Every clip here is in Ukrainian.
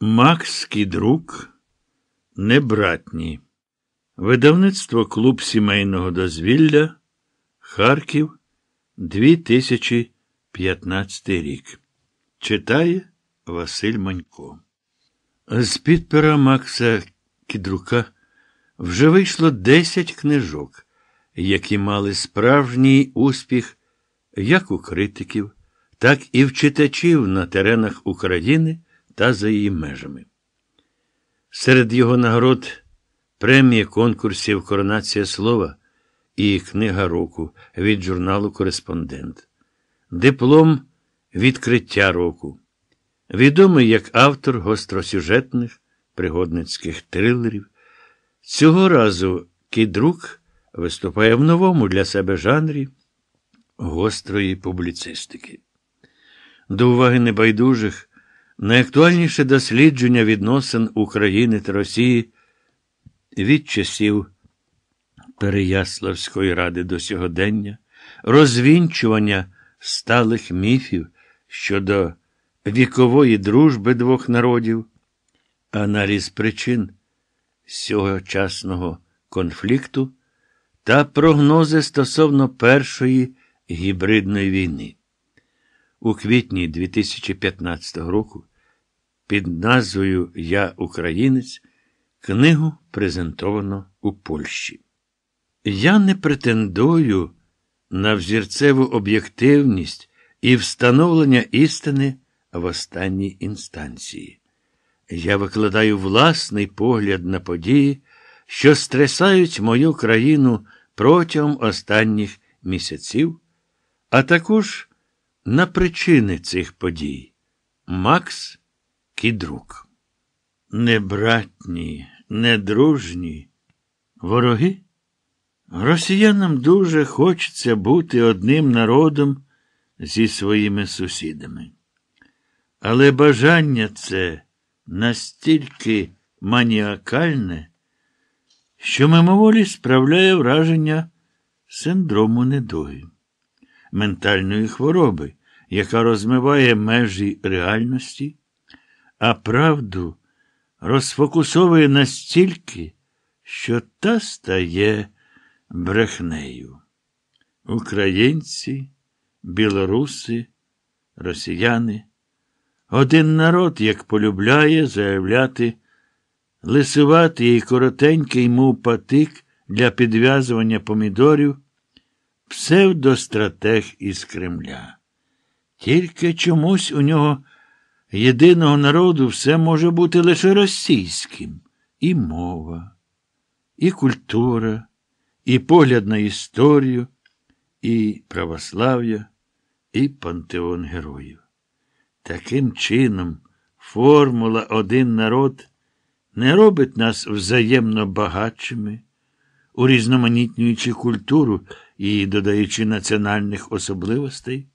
Макс Кідрук Небратні. Видавництво клуб сімейного дозвілля Харків 2015 рік. Читає Василь Манько. З під пера Макса Кідрука вже вийшло 10 книжок, які мали справжній успіх як у критиків, так і в читачів на теренах України та за її межами. Серед його нагород премії конкурсів Коронація слова і Книга року від журналу Кореспондент, диплом Відкриття року. Відомий як автор гостросюжетних пригодницьких трилерів. Цього разу Кідрук виступає в новому для себе жанрі гострої публіцистики. До уваги небайдужих. Найактуальніше дослідження відносин України та Росії від часів Переяславської ради до сьогодення, розвінчування сталих міфів щодо вікової дружби двох народів, аналіз причин сьогочасного конфлікту та прогнози стосовно першої гібридної війни. У квітні 2015 року під назвою Я Українець книгу презентовано у Польщі. Я не претендую на взірцеву об'єктивність і встановлення істини в останній інстанції. Я викладаю власний погляд на події, що стресають мою країну протягом останніх місяців, а також на причини цих подій. Макс Кідрук. Небратні, недружні вороги. Росіянам дуже хочеться бути одним народом зі своїми сусідами. Але бажання це настільки маніакальне, що мимоволі справляє враження синдрому недуги ментальної хвороби, яка розмиває межі реальності, а правду розфокусовує настільки, що та стає брехнею. Українці, білоруси, росіяни. Один народ, як полюбляє заявляти, лисуватий і коротенький, мов патик для підв'язування помідорів псевдостратег із Кремля. Тільки чомусь у нього єдиного народу все може бути лише російським. І мова, і культура, і погляд на історію, і православ'я, і пантеон героїв. Таким чином, формула один народ не робить нас взаємно багатшими, урізноманітнюючи культуру і додаючи національних особливостей,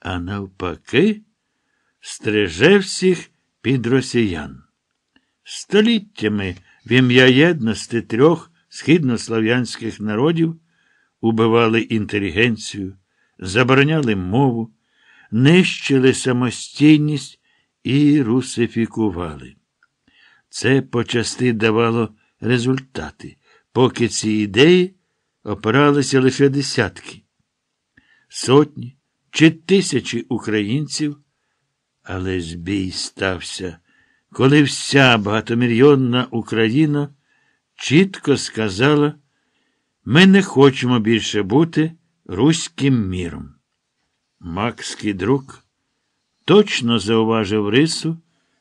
а навпаки, стриже всіх під росіян. Століттями в ім'я єдності трьох східнослав'янських народів убивали інтелігенцію, забороняли мову, нищили самостійність і русифікували. Це почасти давало результати, поки ці ідеї опиралися лише десятки, сотні чи тисячі українців, але збій стався, коли вся багатомільйонна Україна чітко сказала, ми не хочемо більше бути руським міром. Макс друг точно зауважив рису,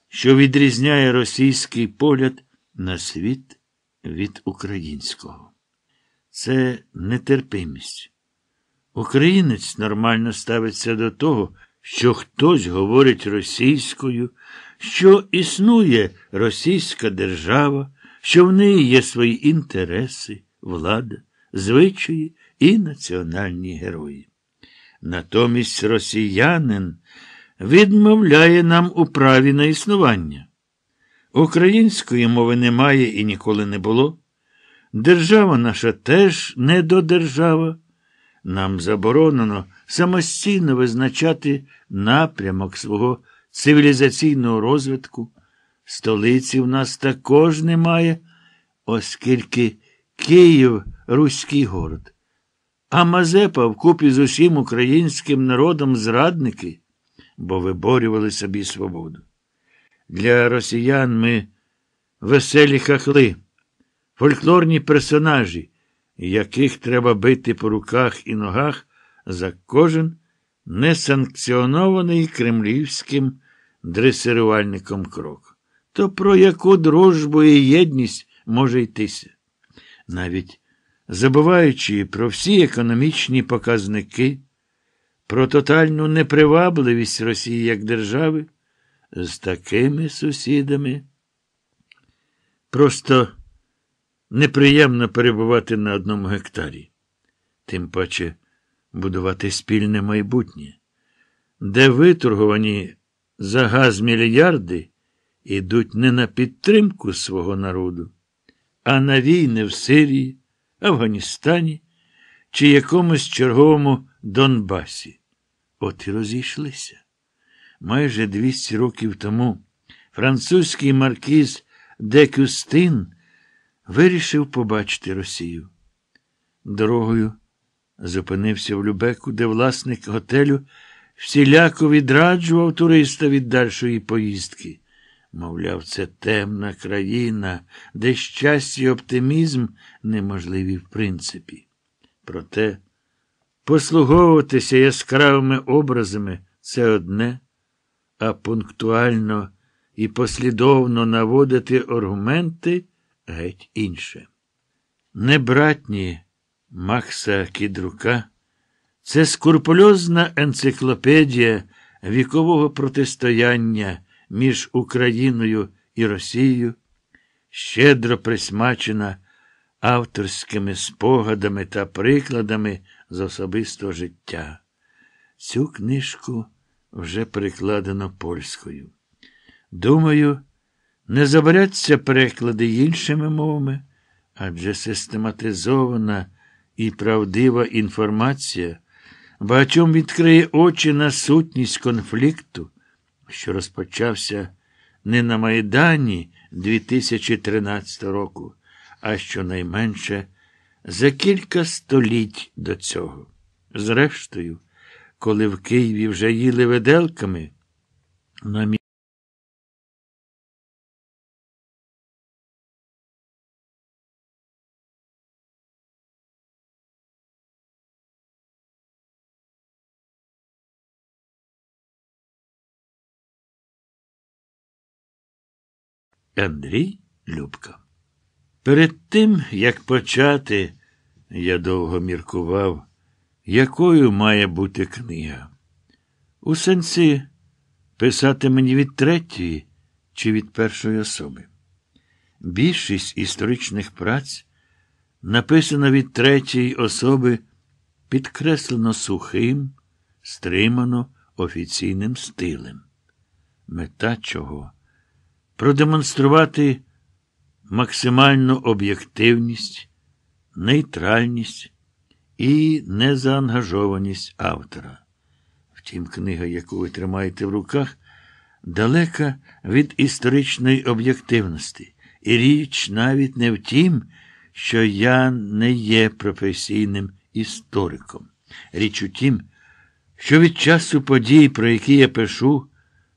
що відрізняє російський погляд на світ від українського це нетерпимість. Українець нормально ставиться до того, що хтось говорить російською, що існує російська держава, що в неї є свої інтереси, влада, звичаї і національні герої. Натомість росіянин відмовляє нам у праві на існування. Української мови немає і ніколи не було. Держава наша теж не до держава. Нам заборонено самостійно визначати напрямок свого цивілізаційного розвитку. Столиці в нас також немає, оскільки Київ руський город. А Мазепа вкупі з усім українським народом зрадники, бо виборювали собі свободу. Для росіян ми веселі хахли фольклорні персонажі, яких треба бити по руках і ногах за кожен несанкціонований кремлівським дресирувальником крок. То про яку дружбу і єдність може йтися? Навіть забуваючи про всі економічні показники, про тотальну непривабливість Росії як держави, з такими сусідами. Просто неприємно перебувати на одному гектарі, тим паче будувати спільне майбутнє, де виторговані за газ мільярди йдуть не на підтримку свого народу, а на війни в Сирії, Афганістані чи якомусь черговому Донбасі. От і розійшлися. Майже 200 років тому французький маркіз де Кюстин вирішив побачити Росію. Дорогою зупинився в Любеку, де власник готелю всіляко відраджував туриста від дальшої поїздки. Мовляв, це темна країна, де щастя і оптимізм неможливі в принципі. Проте послуговуватися яскравими образами це одне, а пунктуально і послідовно наводити аргументи геть інше. Небратні Макса Кідрука це скурпульозна енциклопедія вікового протистояння між Україною і Росією, щедро присмачена авторськими спогадами та прикладами з особистого життя. Цю книжку вже перекладено польською. Думаю, не забаряться переклади іншими мовами, адже систематизована і правдива інформація багатьом відкриє очі на сутність конфлікту, що розпочався не на Майдані 2013 року, а щонайменше за кілька століть до цього. Зрештою, коли в Києві вже їли веделками, на Андрій Любка. Перед тим, як почати, я довго міркував, якою має бути книга. У сенсі писати мені від третьої чи від першої особи. Більшість історичних праць написана від третьої особи підкреслено сухим, стримано офіційним стилем. Мета чого? продемонструвати максимальну об'єктивність, нейтральність і незаангажованість автора. Втім, книга, яку ви тримаєте в руках, далека від історичної об'єктивності, і річ навіть не в тім, що я не є професійним істориком. Річ у тім, що від часу подій, про які я пишу,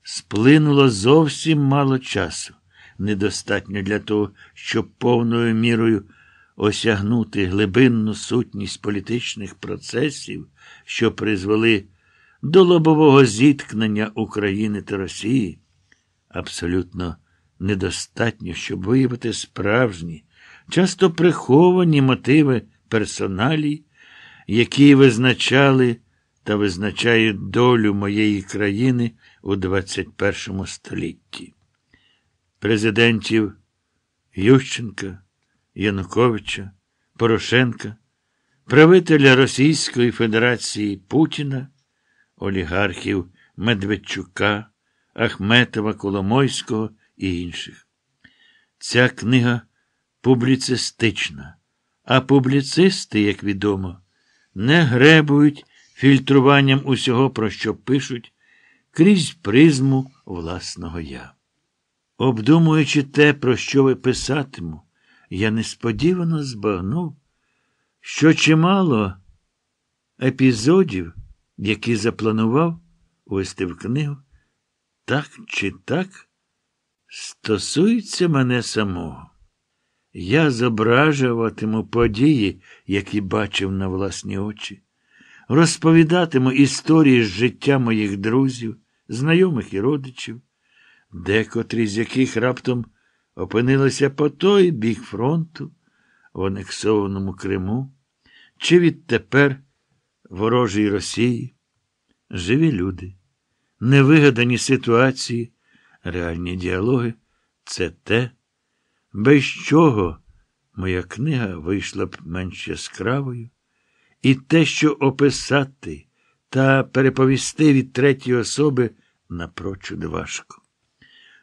Сплинуло зовсім мало часу, недостатньо для того, щоб повною мірою осягнути глибинну сутність політичних процесів, що призвели до лобового зіткнення України та Росії. Абсолютно недостатньо, щоб виявити справжні, часто приховані мотиви персоналі, які визначали та визначає долю моєї країни у 21 столітті. Президентів Ющенка, Януковича, Порошенка, правителя Російської Федерації Путіна, олігархів Медведчука, Ахметова Коломойського і інших. Ця книга публіцистична, а публіцисти, як відомо, не гребують фільтруванням усього, про що пишуть, крізь призму власного я. Обдумуючи те, про що ви писатиму, я несподівано збагнув, що чимало епізодів, які запланував вести в книгу, так чи так стосуються мене самого. Я зображуватиму події, які бачив на власні очі розповідатиму історії з життя моїх друзів, знайомих і родичів, декотрі з яких раптом опинилися по той бік фронту в анексованому Криму, чи відтепер ворожій Росії. Живі люди, невигадані ситуації, реальні діалоги це те, без чого моя книга вийшла б менш яскравою, і те, що описати та переповісти від третьої особи напрочуд важко.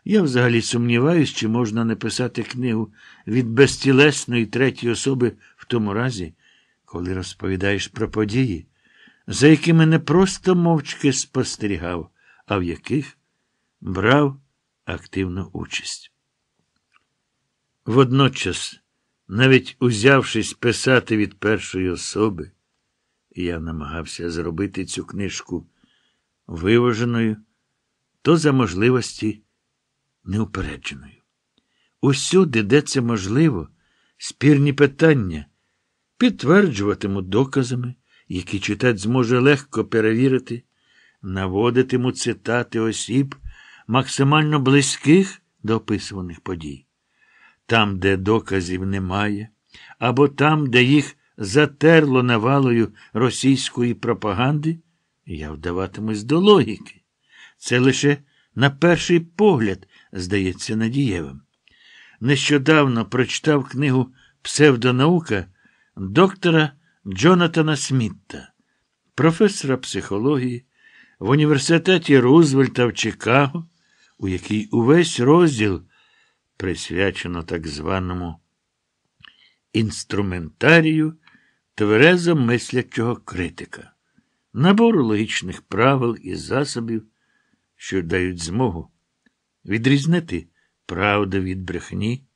Я взагалі сумніваюсь, чи можна написати книгу від безтілесної третьої особи в тому разі, коли розповідаєш про події, за якими не просто мовчки спостерігав, а в яких брав активну участь. Водночас, навіть узявшись писати від першої особи, я намагався зробити цю книжку виваженою, то за можливості неупередженою. Усюди, де це можливо, спірні питання підтверджуватиму доказами, які читач зможе легко перевірити, наводитиму цитати осіб, максимально близьких до описуваних подій. Там, де доказів немає, або там, де їх затерло навалою російської пропаганди, я вдаватимусь до логіки. Це лише на перший погляд здається надієвим. Нещодавно прочитав книгу Псевдонаука доктора Джонатана Смітта, професора психології в університеті Рузвельта в Чикаго, у якій увесь розділ присвячено так званому інструментарію тверезо мислячого критика, набору логічних правил і засобів, що дають змогу відрізнити правду від брехні,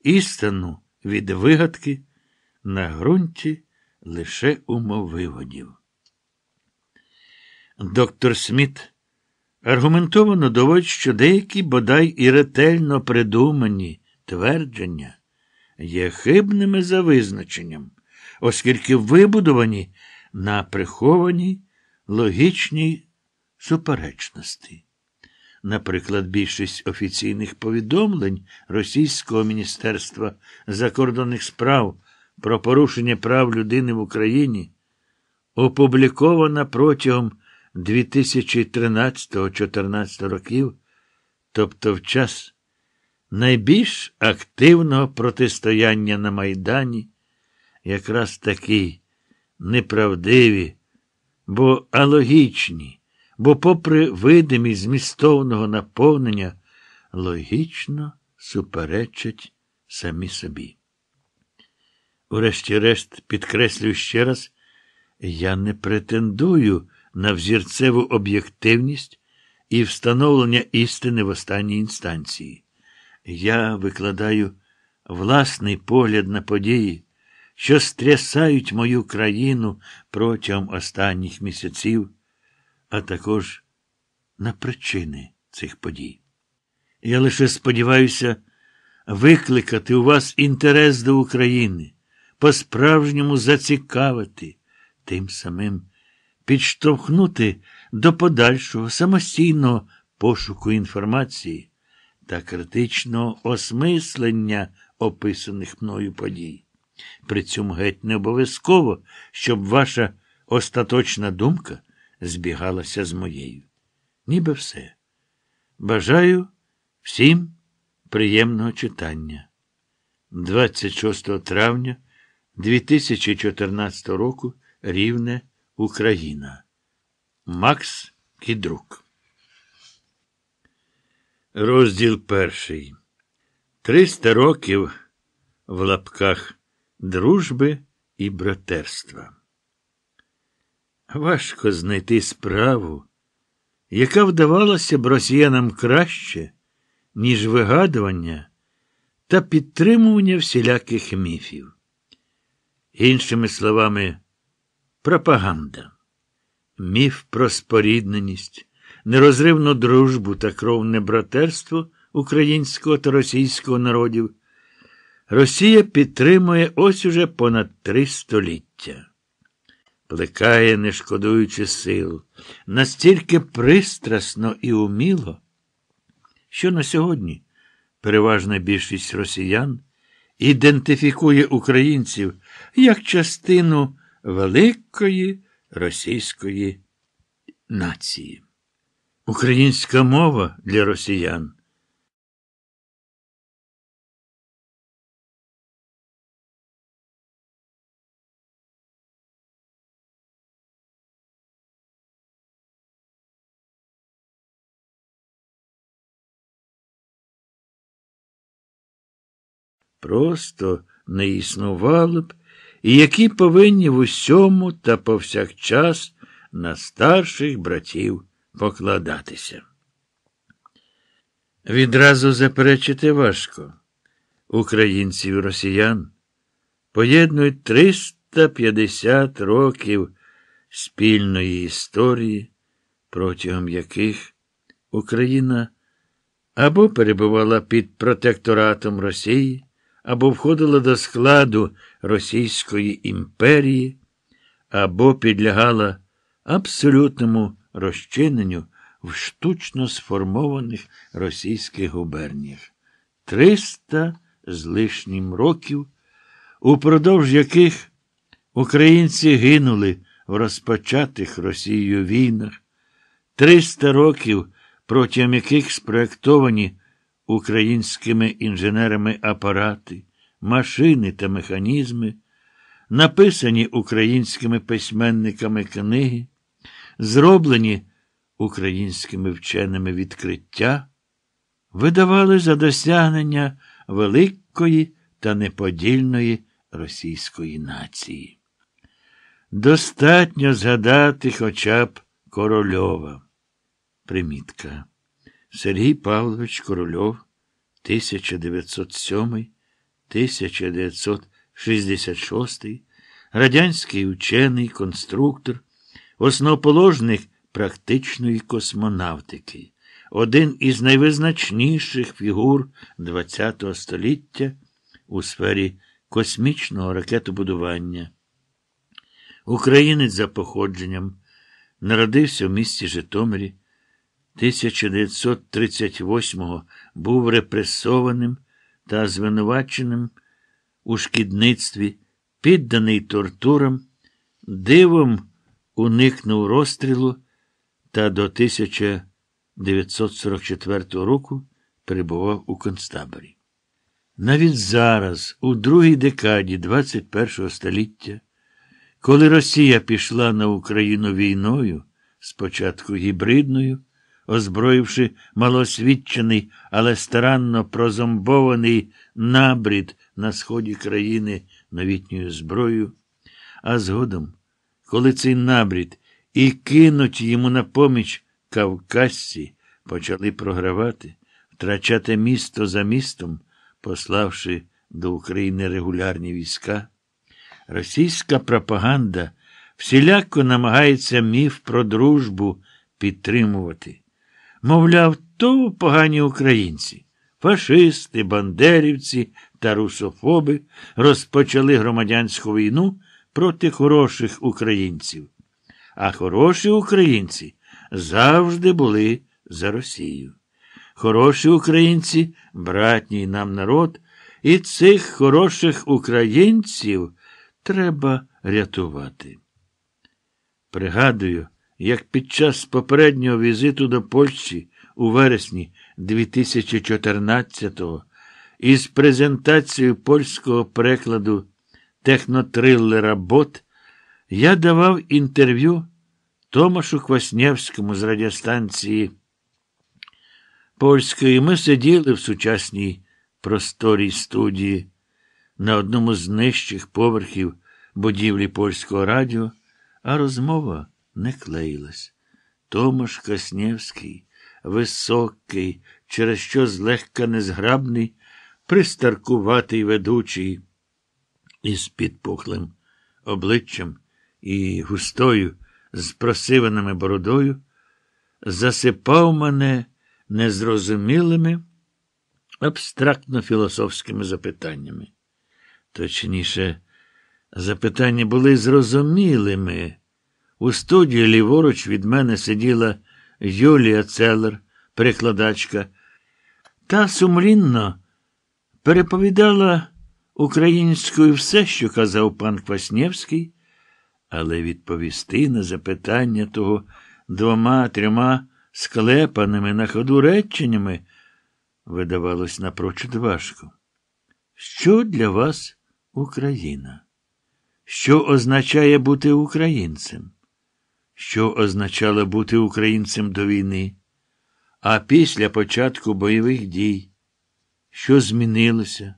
істину від вигадки на ґрунті лише умовиводів. Доктор Сміт аргументовано доводить, що деякі бодай і ретельно придумані твердження є хибними за визначенням оскільки вибудовані на прихованій логічній суперечності. Наприклад, більшість офіційних повідомлень Російського Міністерства закордонних справ про порушення прав людини в Україні опублікована протягом 2013 2014 років, тобто в час найбільш активного протистояння на Майдані якраз такі неправдиві, бо алогічні, бо, попри видимість змістовного наповнення, логічно суперечать самі собі. Урешті-решт, підкреслюю ще раз, я не претендую на взірцеву об'єктивність і встановлення істини в останній інстанції. Я викладаю власний погляд на події що стрясають мою країну протягом останніх місяців, а також на причини цих подій. Я лише сподіваюся викликати у вас інтерес до України, по-справжньому зацікавити, тим самим підштовхнути до подальшого самостійного пошуку інформації та критичного осмислення описаних мною подій. При цьому геть не обов'язково, щоб ваша остаточна думка збігалася з моєю. Ніби все. Бажаю всім приємного читання. 26 травня 2014 року Рівне Україна. Макс Кідрук. Розділ перший. Триста років в лапках дружби і братерства. Важко знайти справу, яка вдавалася б росіянам краще, ніж вигадування та підтримування всіляких міфів. Іншими словами, пропаганда, міф про спорідненість, нерозривну дружбу та кровне братерство українського та російського народів. Росія підтримує ось уже понад три століття. Плекає, не шкодуючи сил, настільки пристрасно і уміло, що на сьогодні переважна більшість росіян ідентифікує українців як частину великої російської нації. Українська мова для росіян просто не існувало б, і які повинні в усьому та повсякчас на старших братів покладатися. Відразу заперечити важко. Українців і росіян поєднують 350 років спільної історії, протягом яких Україна або перебувала під протекторатом Росії, або входила до складу Російської імперії, або підлягала абсолютному розчиненню в штучно сформованих російських губерніях. Триста з лишнім років, упродовж яких українці гинули в розпочатих Росією війнах, 300 років, протягом яких спроектовані українськими інженерами апарати, машини та механізми, написані українськими письменниками книги, зроблені українськими вченими відкриття, видавали за досягнення великої та неподільної російської нації. Достатньо згадати хоча б корольова примітка. Сергій Павлович Корольов, 1907, 1966, радянський учений, конструктор, основоположник практичної космонавтики, один із найвизначніших фігур ХХ століття у сфері космічного ракетобудування. Українець за походженням, народився в місті Житомирі. 1938-го був репресованим та звинуваченим у шкідництві, підданий тортурам, дивом уникнув розстрілу та до 1944 року перебував у концтаборі. Навіть зараз, у другій декаді 21 століття, коли Росія пішла на Україну війною, спочатку гібридною, озброївши малосвідчений, але старанно прозомбований набрід на сході країни новітньою зброєю. А згодом, коли цей набрід і кинуть йому на поміч кавказці, почали програвати, втрачати місто за містом, пославши до України регулярні війська, російська пропаганда всіляко намагається міф про дружбу підтримувати. Мовляв, то погані українці. Фашисти, бандерівці та русофоби розпочали громадянську війну проти хороших українців. А хороші українці завжди були за Росію. Хороші українці, братній нам народ, і цих хороших українців треба рятувати. Пригадую, як під час попереднього візиту до Польщі у вересні 2014-го із презентацією польського перекладу технотриллера Бот я давав інтерв'ю Томашу Кваснєвському з радіостанції Польської. Ми сиділи в сучасній просторій студії на одному з нижчих поверхів будівлі польського радіо, а розмова не клеїлась. Томаш Коснєвський, високий, через що злегка незграбний, пристаркуватий ведучий, із підпухлим обличчям і густою, з просиваними бородою, засипав мене незрозумілими, абстрактно філософськими запитаннями. Точніше, запитання були зрозумілими. У студії ліворуч від мене сиділа Юлія Целер, перекладачка, та сумлінно переповідала українською все, що казав пан Квасневський, але відповісти на запитання того двома трьома склепаними на ходу реченнями видавалось напрочуд важко. Що для вас Україна? Що означає бути українцем? що означало бути українцем до війни, а після початку бойових дій, що змінилося?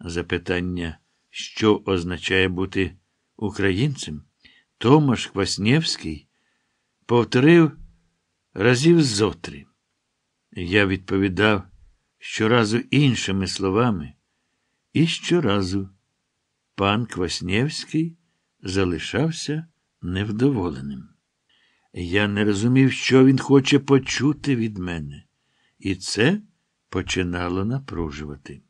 Запитання, що означає бути українцем, Томаш Кваснєвський повторив разів зотрі. Я відповідав щоразу іншими словами, і щоразу пан Кваснєвський залишався невдоволеним. Я не розумів, що він хоче почути від мене, і це починало напружувати.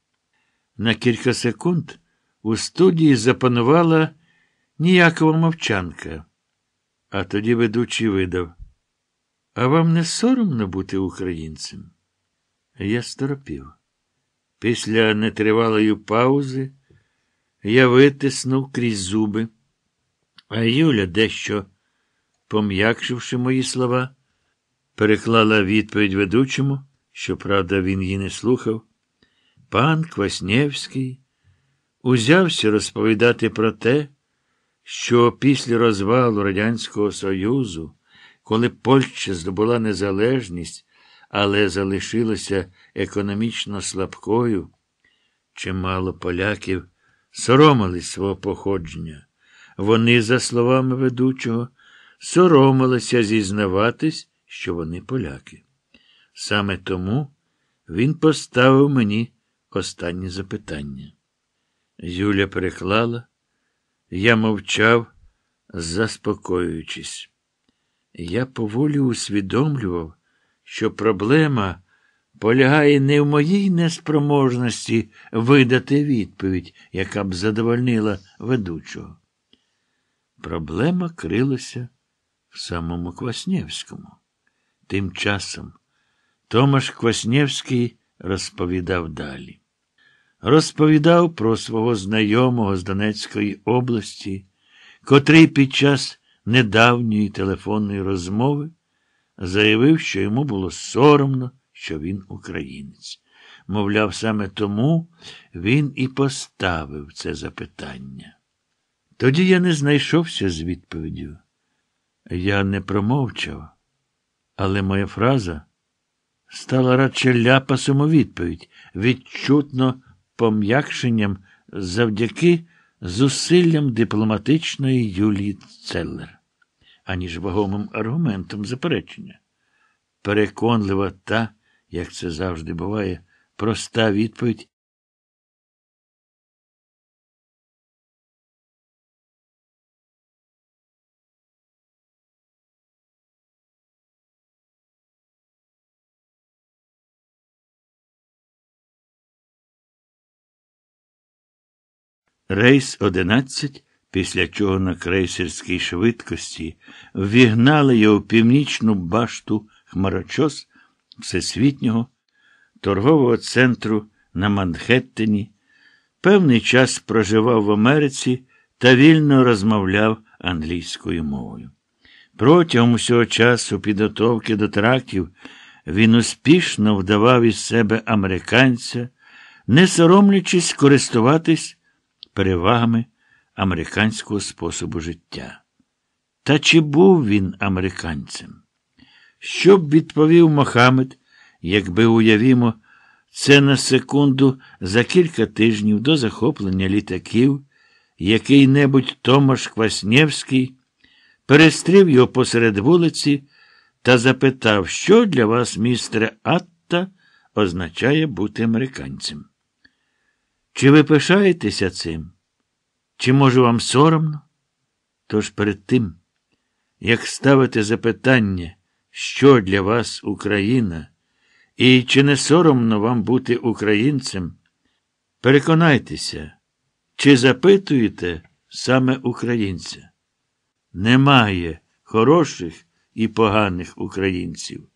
На кілька секунд у студії запанувала ніякова мовчанка, а тоді ведучий видав. А вам не соромно бути українцем? Я сторопів. Після нетривалої паузи я витиснув крізь зуби. А Юля, дещо, пом'якшивши мої слова, переклала відповідь ведучому, щоправда, він її не слухав. Пан Кваснєвський узявся розповідати про те, що після розвалу Радянського Союзу, коли Польща здобула незалежність, але залишилася економічно слабкою, чимало поляків соромили свого походження. Вони, за словами ведучого, соромилися зізнаватись, що вони поляки. Саме тому він поставив мені останнє запитання. Юля переклала, я мовчав, заспокоюючись. Я поволі усвідомлював, що проблема полягає не в моїй неспроможності видати відповідь, яка б задовольнила ведучого. Проблема крилася в самому Кваснєвському. Тим часом Томаш Кваснєвський розповідав далі. Розповідав про свого знайомого з Донецької області, котрий під час недавньої телефонної розмови заявив, що йому було соромно, що він українець. Мовляв, саме тому він і поставив це запитання. Тоді я не знайшовся з відповіддю. Я не промовчав, але моя фраза стала радше ляпасом у відповідь, відчутно пом'якшенням завдяки зусиллям дипломатичної Юлії Целлер, аніж вагомим аргументом заперечення. Переконлива та, як це завжди буває, проста відповідь Рейс 11, після чого на крейсерській швидкості ввігнали його в північну башту хмарочос Всесвітнього торгового центру на Манхеттені, певний час проживав в Америці та вільно розмовляв англійською мовою. Протягом усього часу підготовки до терактів він успішно вдавав із себе американця, не соромлячись користуватись перевагами американського способу життя. Та чи був він американцем? Що б відповів Мохамед, якби уявімо, це на секунду за кілька тижнів до захоплення літаків який небудь Томаш Кваснєвський перестрів його посеред вулиці та запитав, що для вас, містере Атта, означає бути американцем. Чи ви пишаєтеся цим? Чи, може, вам соромно? Тож перед тим, як ставити запитання, що для вас Україна, і чи не соромно вам бути українцем, переконайтеся, чи запитуєте саме українця? Немає хороших і поганих українців,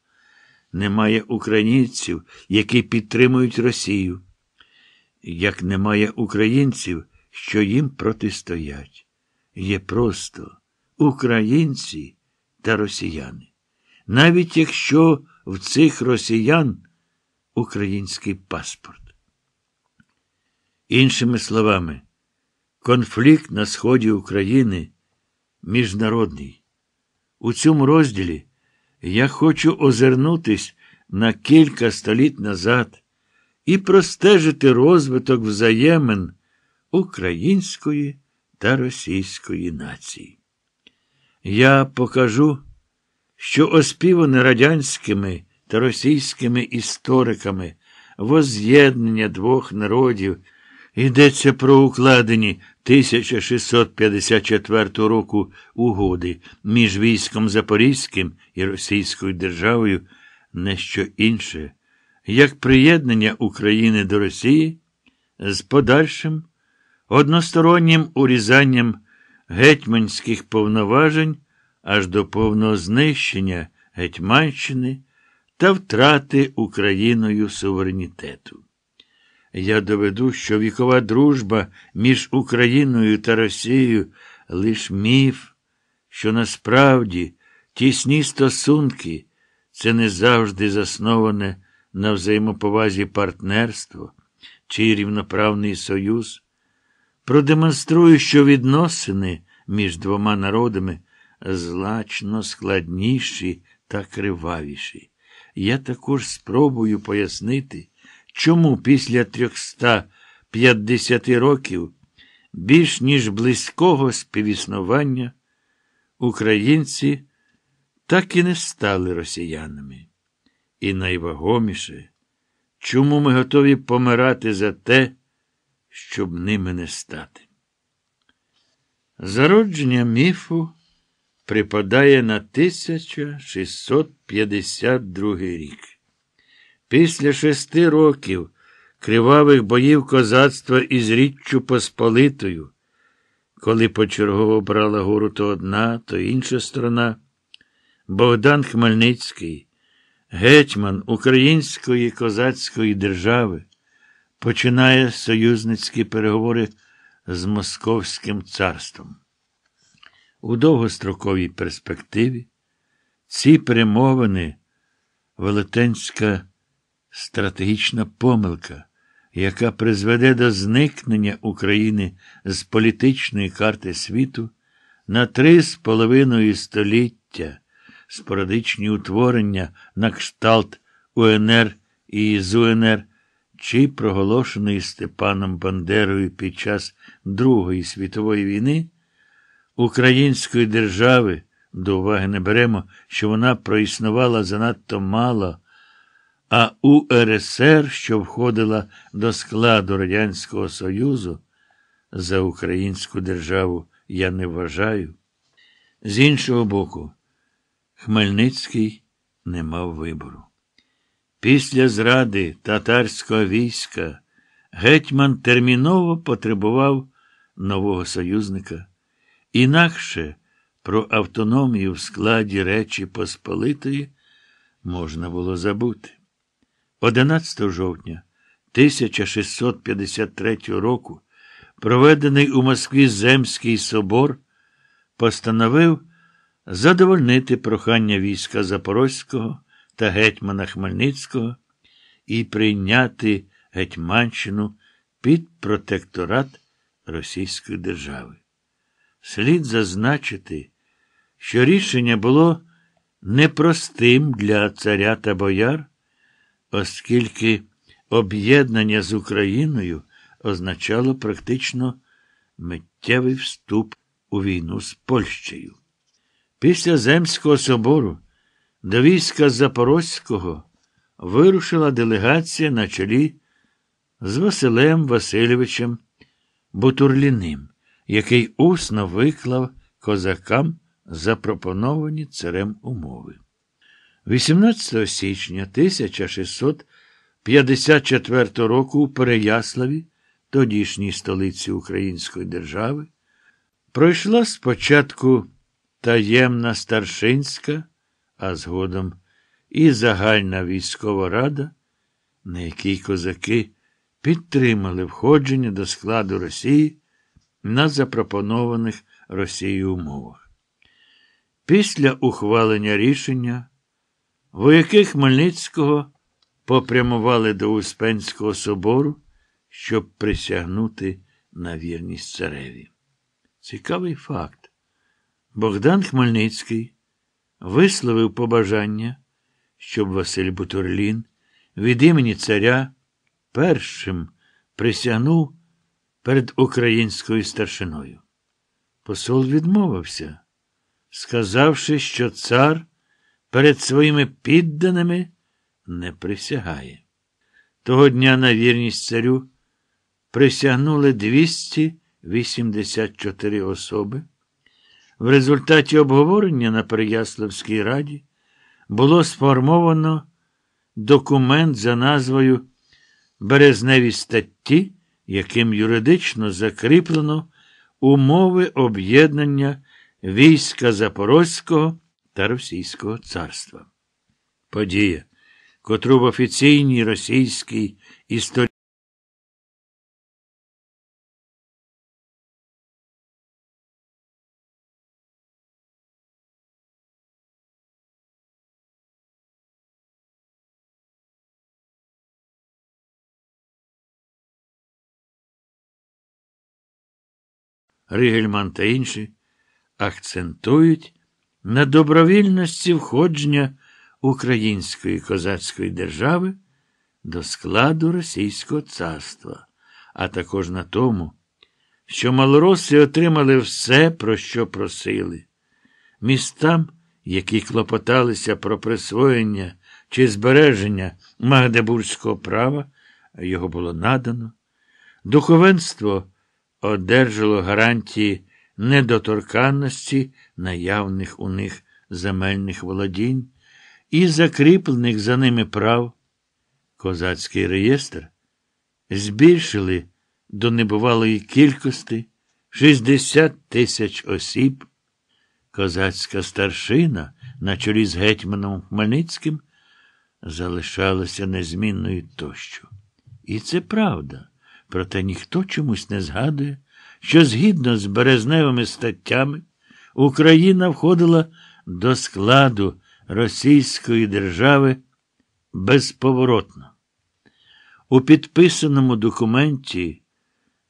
немає українців, які підтримують Росію як немає українців, що їм протистоять. Є просто українці та росіяни. Навіть якщо в цих росіян український паспорт. Іншими словами, конфлікт на сході України міжнародний. У цьому розділі я хочу озирнутись на кілька століть назад і простежити розвиток взаємин української та російської нації. Я покажу, що оспіване радянськими та російськими істориками воз'єднання двох народів йдеться про укладені 1654 року угоди між військом Запорізьким і Російською державою не що інше як приєднання України до Росії з подальшим одностороннім урізанням гетьманських повноважень аж до повного знищення Гетьманщини та втрати Україною суверенітету. Я доведу, що вікова дружба між Україною та Росією лише міф, що насправді тісні стосунки це не завжди засноване на взаємоповазі партнерство чи рівноправний союз, продемонструю, що відносини між двома народами злачно складніші та кривавіші. Я також спробую пояснити, чому після 350 років більш ніж близького співіснування українці так і не стали росіянами. І найвагоміше, чому ми готові помирати за те, щоб ними не стати. Зародження міфу припадає на 1652 рік. Після шести років кривавих боїв козацтва із Річчю Посполитою, коли почергово брала гору то одна, то інша сторона, Богдан Хмельницький гетьман Української козацької держави починає союзницькі переговори з Московським царством. У довгостроковій перспективі ці перемовини велетенська стратегічна помилка, яка призведе до зникнення України з політичної карти світу на три з половиною століття спорадичні утворення на кшталт УНР і ЗУНР, чи проголошений Степаном Бандерою під час Другої світової війни, Української держави до уваги не беремо, що вона проіснувала занадто мало, а УРСР, що входила до складу Радянського Союзу, за українську державу я не вважаю. З іншого боку, Хмельницький не мав вибору. Після зради татарського війська гетьман терміново потребував нового союзника. Інакше про автономію в складі Речі Посполитої можна було забути. 11 жовтня 1653 року проведений у Москві Земський собор постановив задовольнити прохання війська Запорозького та гетьмана Хмельницького і прийняти Гетьманщину під протекторат Російської держави. Слід зазначити, що рішення було непростим для царя та бояр, оскільки об'єднання з Україною означало практично миттєвий вступ у війну з Польщею. Після Земського собору до війська Запорозького вирушила делегація на чолі з Василем Васильовичем Бутурліним, який усно виклав козакам запропоновані царем умови. 18 січня 1654 року у Переяславі, тодішній столиці Української держави, пройшла спочатку таємна старшинська, а згодом і загальна військова рада, на якій козаки підтримали входження до складу Росії на запропонованих Росією умовах. Після ухвалення рішення вояки Хмельницького попрямували до Успенського собору, щоб присягнути на вірність цареві. Цікавий факт. Богдан Хмельницький висловив побажання, щоб Василь Бутурлін від імені царя першим присягнув перед українською старшиною. Посол відмовився, сказавши, що цар перед своїми підданими не присягає. Того дня на вірність царю присягнули 284 особи. В результаті обговорення на Переяславській раді було сформовано документ за назвою Березневі статті, яким юридично закріплено умови об'єднання війська Запорозького та Російського царства. Подія, котру в офіційній російській історії Ригельман та інші акцентують на добровільності входження Української козацької держави до складу Російського царства, а також на тому, що малороси отримали все, про що просили. Містам, які клопоталися про присвоєння чи збереження Магдебурзького права, його було надано, духовенство одержало гарантії недоторканності наявних у них земельних володінь і закріплених за ними прав. Козацький реєстр збільшили до небувалої кількості 60 тисяч осіб. Козацька старшина на чолі з гетьманом Хмельницьким залишалася незмінною тощо. І це правда. Проте ніхто чомусь не згадує, що згідно з березневими статтями Україна входила до складу Російської держави безповоротно. У підписаному документі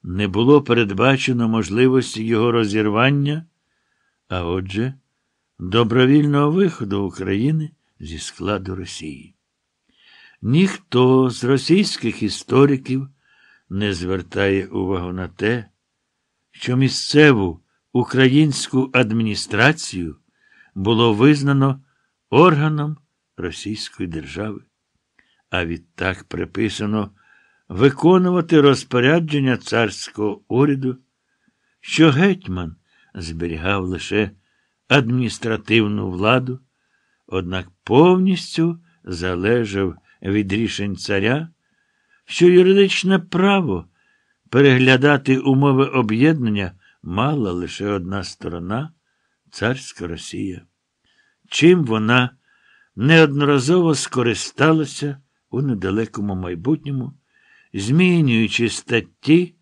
не було передбачено можливості його розірвання, а отже, добровільного виходу України зі складу Росії. Ніхто з російських істориків не звертає увагу на те, що місцеву українську адміністрацію було визнано органом Російської держави, а відтак приписано виконувати розпорядження царського уряду, що гетьман зберігав лише адміністративну владу, однак повністю залежав від рішень царя що юридичне право переглядати умови об'єднання мала лише одна сторона царська Росія. Чим вона неодноразово скористалася у недалекому майбутньому, змінюючи статті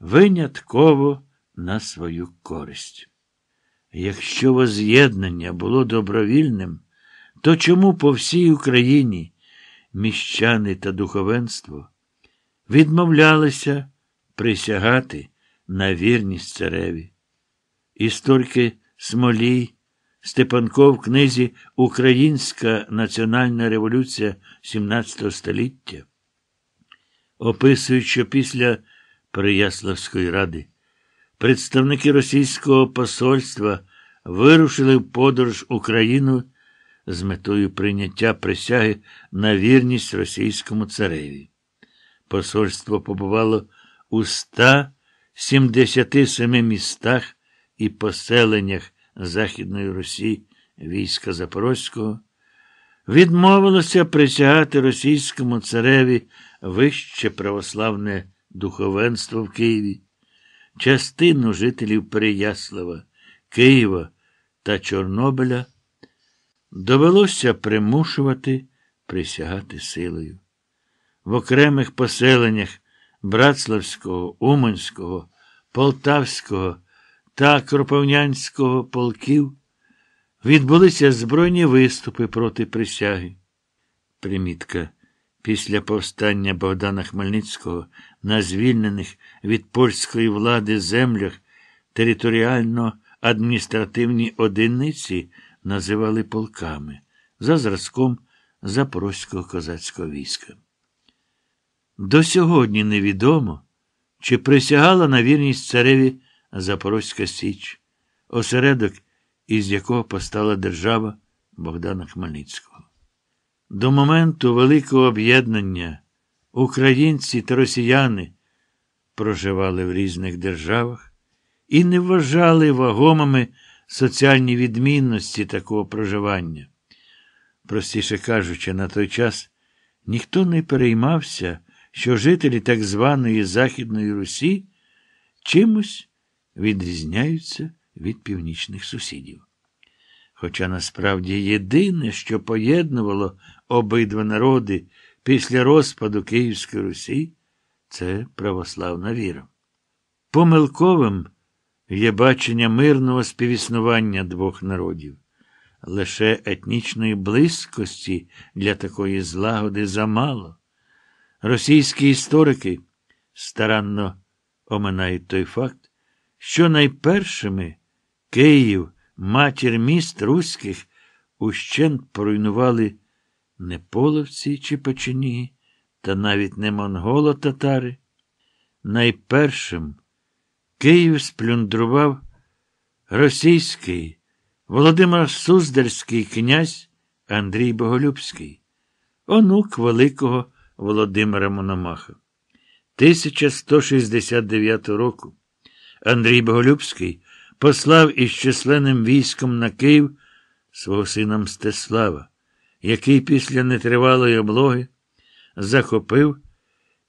винятково на свою користь. Якщо воз'єднання було добровільним, то чому по всій Україні? міщани та духовенство відмовлялися присягати на вірність цареві. Історики Смолій, Степанков в книзі Українська національна революція 17 століття, описують, що після Переяславської ради представники російського посольства вирушили в подорож Україну з метою прийняття присяги на вірність російському цареві. Посольство побувало у 177 містах і поселеннях Західної Росії війська Запорозького, відмовилося присягати російському цареві вище православне духовенство в Києві, частину жителів Переяслава, Києва та Чорнобиля довелося примушувати присягати силою. В окремих поселеннях Братславського, Уманського, Полтавського та Кропивнянського полків відбулися збройні виступи проти присяги. Примітка. Після повстання Богдана Хмельницького на звільнених від польської влади землях територіально адміністративні одиниці називали полками за зразком запорозького козацького війська. До сьогодні невідомо, чи присягала на вірність цареві Запорозька Січ, осередок, із якого постала держава Богдана Хмельницького. До моменту великого об'єднання українці та росіяни проживали в різних державах і не вважали вагомими соціальні відмінності такого проживання. Простіше кажучи, на той час ніхто не переймався, що жителі так званої Західної Русі чимось відрізняються від північних сусідів. Хоча насправді єдине, що поєднувало обидва народи після розпаду Київської Русі, це православна віра. Помилковим є бачення мирного співіснування двох народів. Лише етнічної близькості для такої злагоди замало. Російські історики старанно оминають той факт, що найпершими Київ, матір міст руських, ущент поруйнували не половці чи печені, та навіть не монголо татари. Найпершим Київ сплюндрував російський Володимир Суздальський князь Андрій Боголюбський, онук великого Володимира Мономаха. 1169 року Андрій Боголюбський послав із численним військом на Київ свого сина Мстислава, який після нетривалої облоги захопив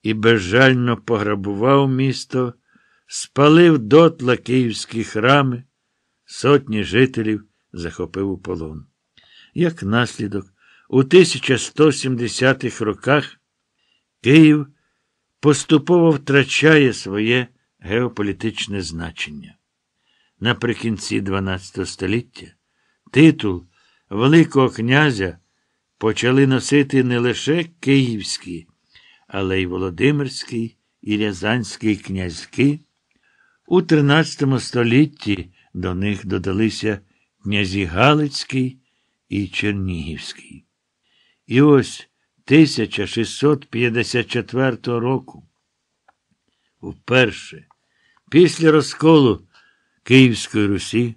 і безжально пограбував місто спалив дотла київські храми, сотні жителів захопив у полон. Як наслідок, у 1170-х роках Київ поступово втрачає своє геополітичне значення. Наприкінці 12 століття титул Великого князя почали носити не лише київські, але й Володимирський і Рязанський князьки. У XIII столітті до них додалися князі Галицький і Чернігівський. І ось 1654 року. Вперше, після розколу Київської Русі,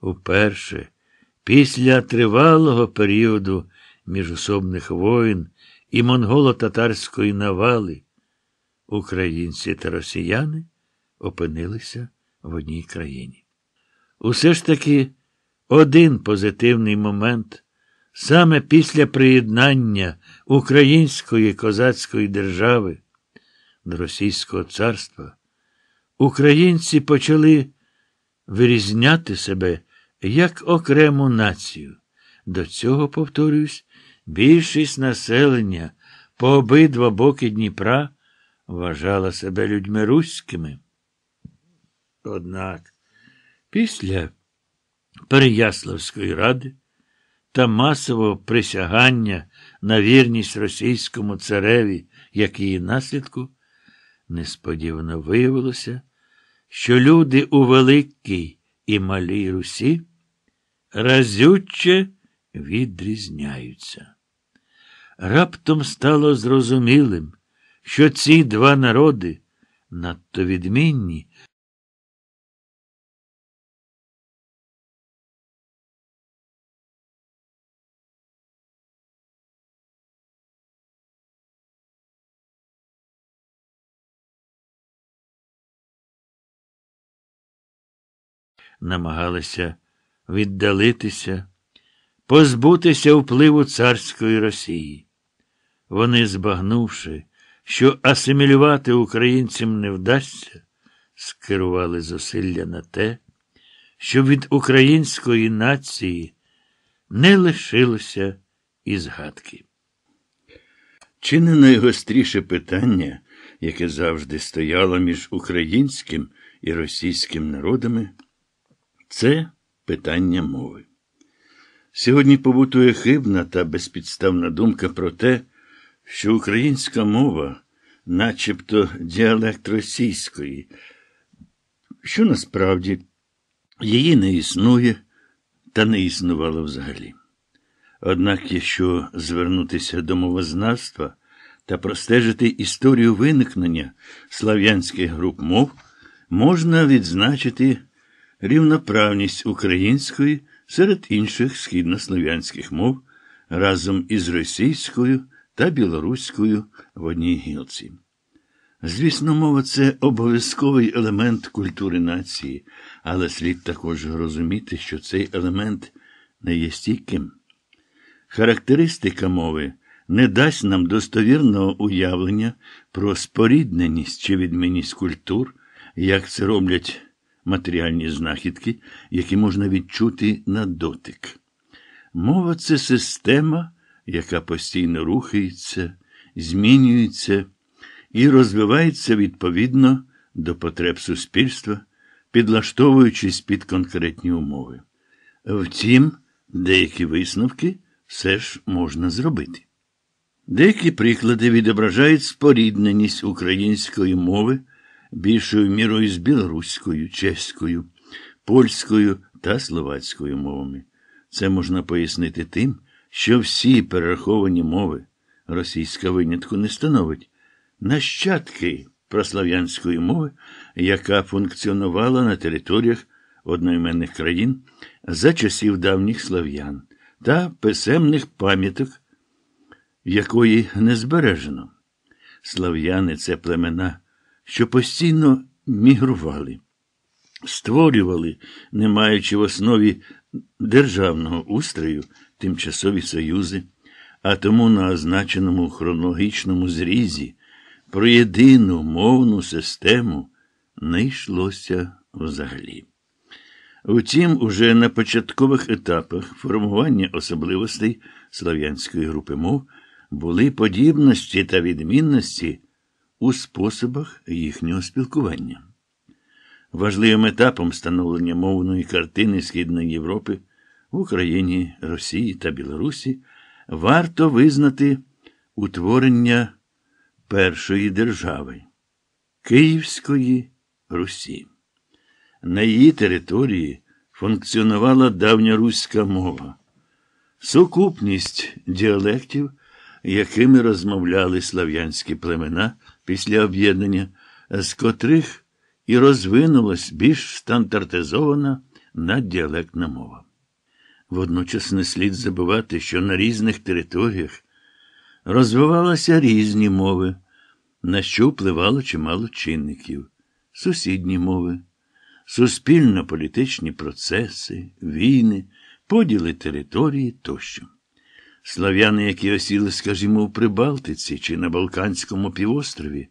вперше, після тривалого періоду міжусобних воєн і монголо-татарської навали, українці та росіяни опинилися в одній країні. Усе ж таки один позитивний момент саме після приєднання Української козацької держави до Російського царства українці почали вирізняти себе як окрему націю. До цього, повторюсь, більшість населення по обидва боки Дніпра вважала себе людьми руськими. Однак, після Переяславської ради та масового присягання на вірність російському цареві, як її наслідку, несподівано виявилося, що люди у Великій і Малій Русі разюче відрізняються. Раптом стало зрозумілим, що ці два народи надто відмінні. намагалися віддалитися, позбутися впливу царської Росії. Вони, збагнувши, що асимілювати українцям не вдасться, скерували зусилля на те, щоб від української нації не лишилося і згадки. Чи не найгостріше питання, яке завжди стояло між українським і російським народами? Це питання мови. Сьогодні побутує хибна та безпідставна думка про те, що українська мова, начебто діалект російської, що насправді її не існує та не існувало взагалі. Однак, якщо звернутися до мовознавства та простежити історію виникнення слав'янських груп мов, можна відзначити рівноправність української серед інших східнослов'янських мов разом із російською та білоруською в одній гілці. Звісно, мова це обов'язковий елемент культури нації, але слід також розуміти, що цей елемент не є стійким. Характеристика мови не дасть нам достовірного уявлення про спорідненість чи відмінність культур, як це роблять матеріальні знахідки, які можна відчути на дотик. Мова це система, яка постійно рухається, змінюється і розвивається відповідно до потреб суспільства, підлаштовуючись під конкретні умови. Втім, деякі висновки все ж можна зробити. Деякі приклади відображають спорідненість української мови більшою мірою з білоруською, чеською, польською та словацькою мовами. Це можна пояснити тим, що всі перераховані мови російська винятку не становить. Нащадки прослав'янської мови, яка функціонувала на територіях одноіменних країн за часів давніх слав'ян та писемних пам'яток, якої не збережено. Слав'яни це племена що постійно мігрували, створювали, не маючи в основі державного устрою тимчасові союзи, а тому на означеному хронологічному зрізі про єдину мовну систему не йшлося взагалі. Втім, уже на початкових етапах формування особливостей слов'янської групи мов були подібності та відмінності у способах їхнього спілкування. Важливим етапом становлення мовної картини Східної Європи в Україні, Росії та Білорусі варто визнати утворення першої держави Київської Русі. На її території функціонувала давня руська мова, сукупність діалектів, якими розмовляли слав'янські племена після об'єднання, е, з котрих і розвинулась більш стандартизована наддіалектна мова. Водночас не слід забувати, що на різних територіях розвивалися різні мови, на що впливало чимало чинників, сусідні мови, суспільно-політичні процеси, війни, поділи території тощо. Слав'яни, які осіли, скажімо, в Прибалтиці чи на Балканському півострові,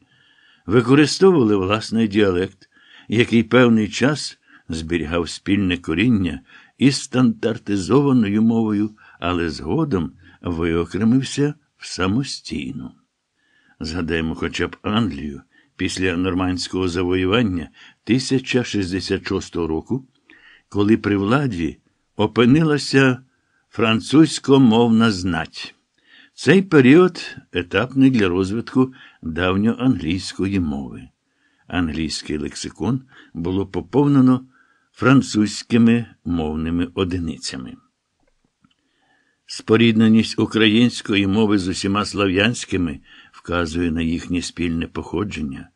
використовували власний діалект, який певний час зберігав спільне коріння із стандартизованою мовою, але згодом виокремився в самостійну. Згадаємо хоча б Англію після нормандського завоювання 1066 року, коли при владі опинилася французькомовна знать. Цей період етапний для розвитку давньоанглійської мови. Англійський лексикон було поповнено французькими мовними одиницями. Спорідненість української мови з усіма слов'янськими вказує на їхнє спільне походження.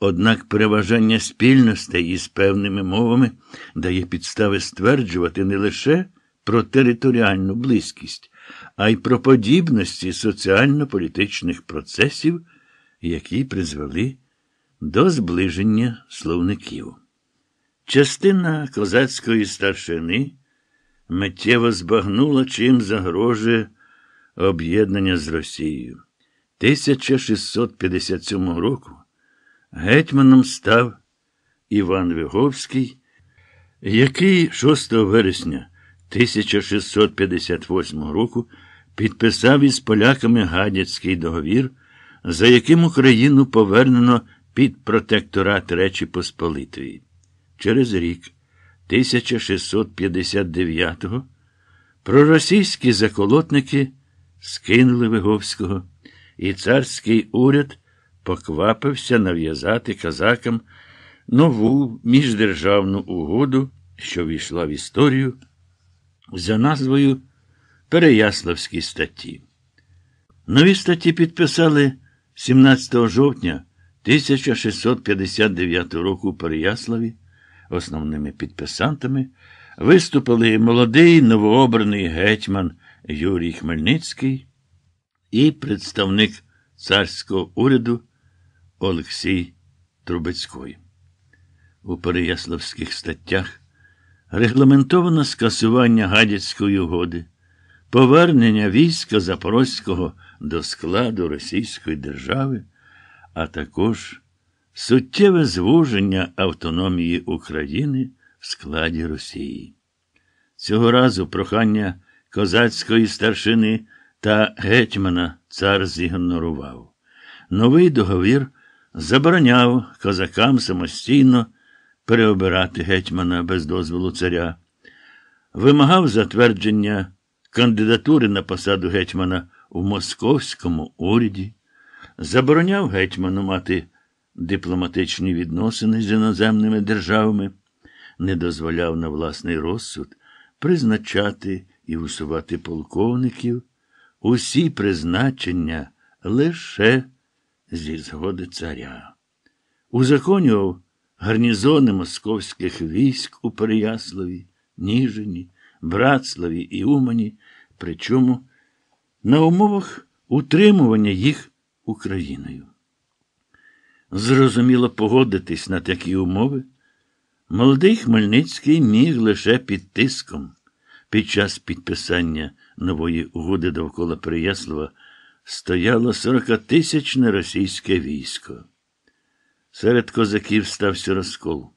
Однак переважання спільностей із певними мовами дає підстави стверджувати не лише про територіальну близькість, а й про подібності соціально-політичних процесів, які призвели до зближення словників. Частина козацької старшини миттєво збагнула, чим загрожує об'єднання з Росією. 1657 року гетьманом став Іван Виговський, який 6 вересня 1658 року підписав із поляками Гадяцький договір, за яким Україну повернено під протекторат Речі Посполитої. Через рік 1659-го проросійські заколотники скинули Виговського, і царський уряд поквапився нав'язати казакам нову міждержавну угоду, що війшла в історію за назвою Переяславські статті. Нові статті підписали 17 жовтня 1659 року у Переяславі. Основними підписантами виступили молодий новообраний гетьман Юрій Хмельницький і представник царського уряду Олексій Трубецький. У Переяславських статтях регламентовано скасування гадяцької угоди, повернення війська Запорозького до складу Російської держави, а також суттєве звуження автономії України в складі Росії. Цього разу прохання козацької старшини та гетьмана цар зігнорував. Новий договір забороняв козакам самостійно переобирати гетьмана без дозволу царя, вимагав затвердження кандидатури на посаду гетьмана в московському уряді, забороняв гетьману мати дипломатичні відносини з іноземними державами, не дозволяв на власний розсуд призначати і усувати полковників, усі призначення лише зі згоди царя. Узаконював гарнізони московських військ у Переяславі, Ніжині, Братславі і Умані, причому на умовах утримування їх Україною. Зрозуміло погодитись на такі умови, молодий Хмельницький міг лише під тиском під час підписання нової угоди довкола Переяслава стояло 40-тисячне російське військо. Серед козаків стався розкол.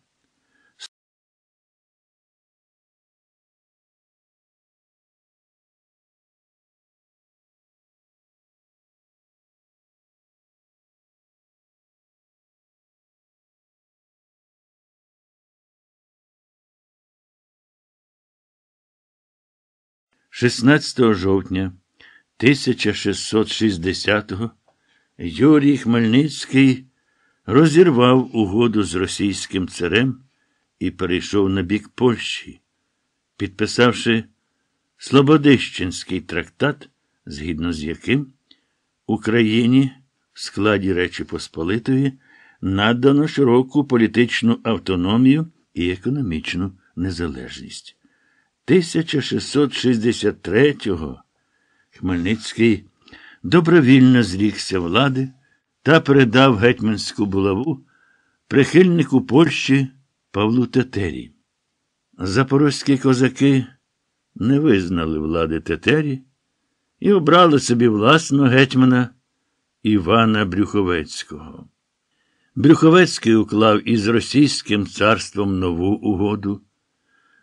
Шістнадцятого жовтня 1660-го Юрій Хмельницький розірвав угоду з російським царем і перейшов на бік Польщі, підписавши Слободищенський трактат, згідно з яким Україні в складі Речі Посполитої надано широку політичну автономію і економічну незалежність. 1663-го Хмельницький добровільно зрікся влади та передав гетьманську булаву прихильнику Польщі Павлу Тетері. Запорозькі козаки не визнали влади Тетері і обрали собі власного гетьмана Івана Брюховецького. Брюховецький уклав із Російським царством нову угоду.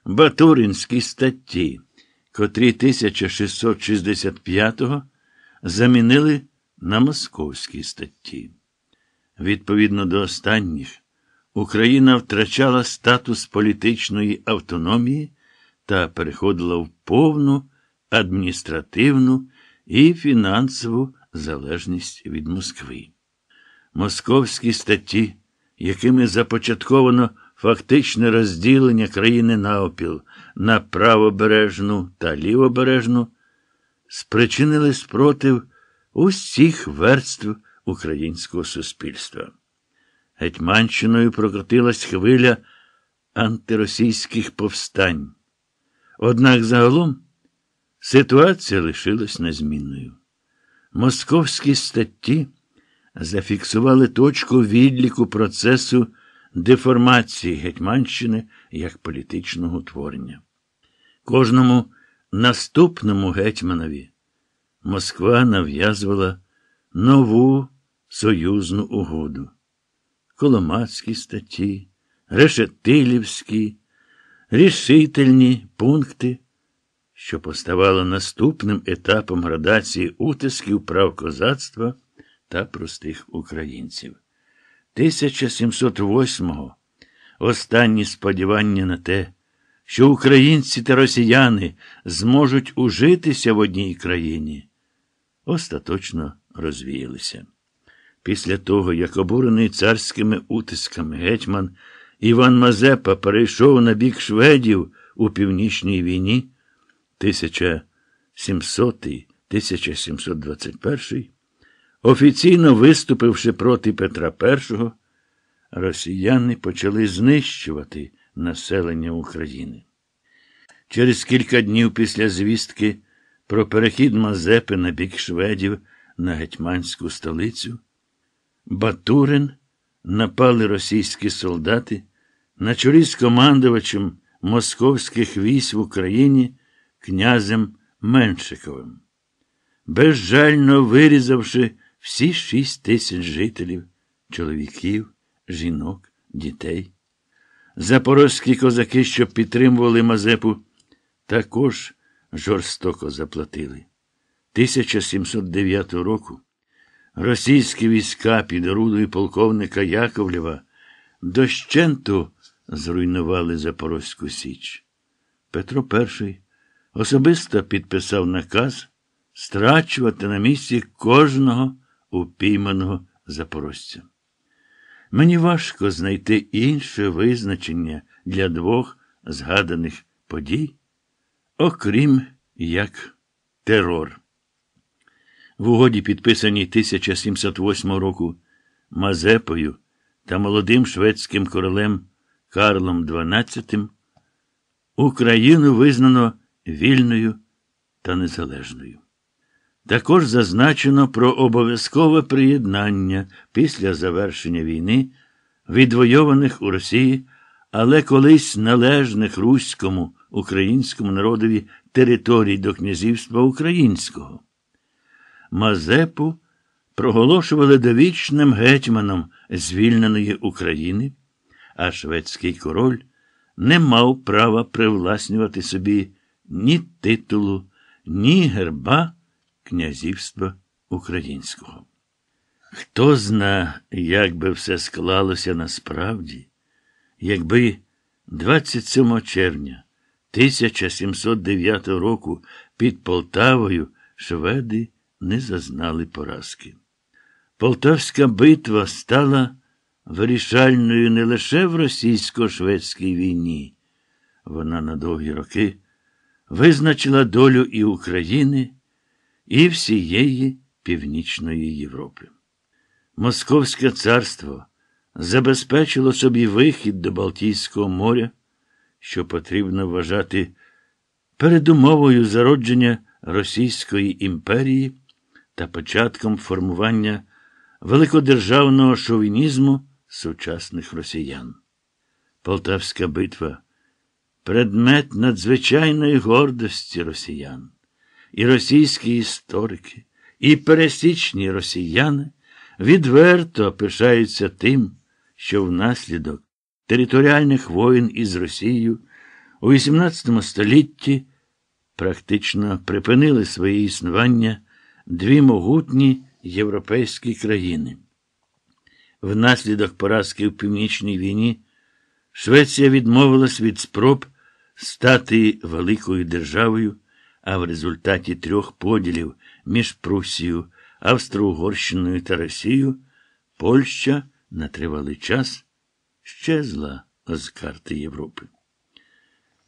Батуринські статті, котрі 1665-го замінили на московській статті. Відповідно до останніх, Україна втрачала статус політичної автономії та переходила в повну адміністративну і фінансову залежність від Москви. Московські статті, якими започатковано фактичне розділення країни наопіл на правобережну та лівобережну, спричинили спротив усіх верств українського суспільства. Гетьманщиною прокотилась хвиля антиросійських повстань. Однак загалом ситуація лишилась незмінною. Московські статті зафіксували точку відліку процесу деформації Гетьманщини як політичного утворення. Кожному наступному гетьманові Москва нав'язувала нову союзну угоду. Коломацькі статті, решетилівські, рішительні пункти, що поставало наступним етапом градації утисків прав козацтва та простих українців. 1708-го останні сподівання на те, що українці та росіяни зможуть ужитися в одній країні остаточно розвіялися. Після того, як обурений царськими утисками гетьман Іван Мазепа перейшов на бік шведів у північній війні 1700 1721 офіційно виступивши проти Петра І, росіяни почали знищувати населення України. Через кілька днів після звістки про перехід Мазепи на бік шведів на гетьманську столицю. Батурин напали російські солдати на чолі з командувачем московських військ в Україні князем Меншиковим, безжально вирізавши всі шість тисяч жителів, чоловіків, жінок, дітей. Запорозькі козаки, що підтримували Мазепу, також жорстоко заплатили. 1709 року російські війська під орудою полковника Яковлєва дощенту зруйнували Запорозьку Січ. Петро І особисто підписав наказ страчувати на місці кожного упійманого запорожця. Мені важко знайти інше визначення для двох згаданих подій окрім як терор. В угоді, підписаній 1708 року Мазепою та молодим шведським королем Карлом XII, Україну визнано вільною та незалежною. Також зазначено про обов'язкове приєднання після завершення війни, відвойованих у Росії, але колись належних Руському українському народові територій до князівства українського. Мазепу проголошували довічним гетьманом звільненої України, а шведський король не мав права привласнювати собі ні титулу, ні герба князівства українського. Хто зна, як би все склалося насправді, якби 27 червня 1709 року під Полтавою шведи не зазнали поразки. Полтавська битва стала вирішальною не лише в російсько-шведській війні. Вона на довгі роки визначила долю і України, і всієї Північної Європи. Московське царство забезпечило собі вихід до Балтійського моря що потрібно вважати передумовою зародження Російської імперії та початком формування великодержавного шовінізму сучасних росіян. Полтавська битва предмет надзвичайної гордості росіян. І російські історики, і пересічні росіяни відверто пишаються тим, що внаслідок територіальних воїн із Росією у XVIII столітті практично припинили своє існування дві могутні європейські країни. Внаслідок поразки в північній війні Швеція відмовилась від спроб стати великою державою, а в результаті трьох поділів між Прусією, Австро-Угорщиною та Росією Польща на тривалий час щезла з карти Європи.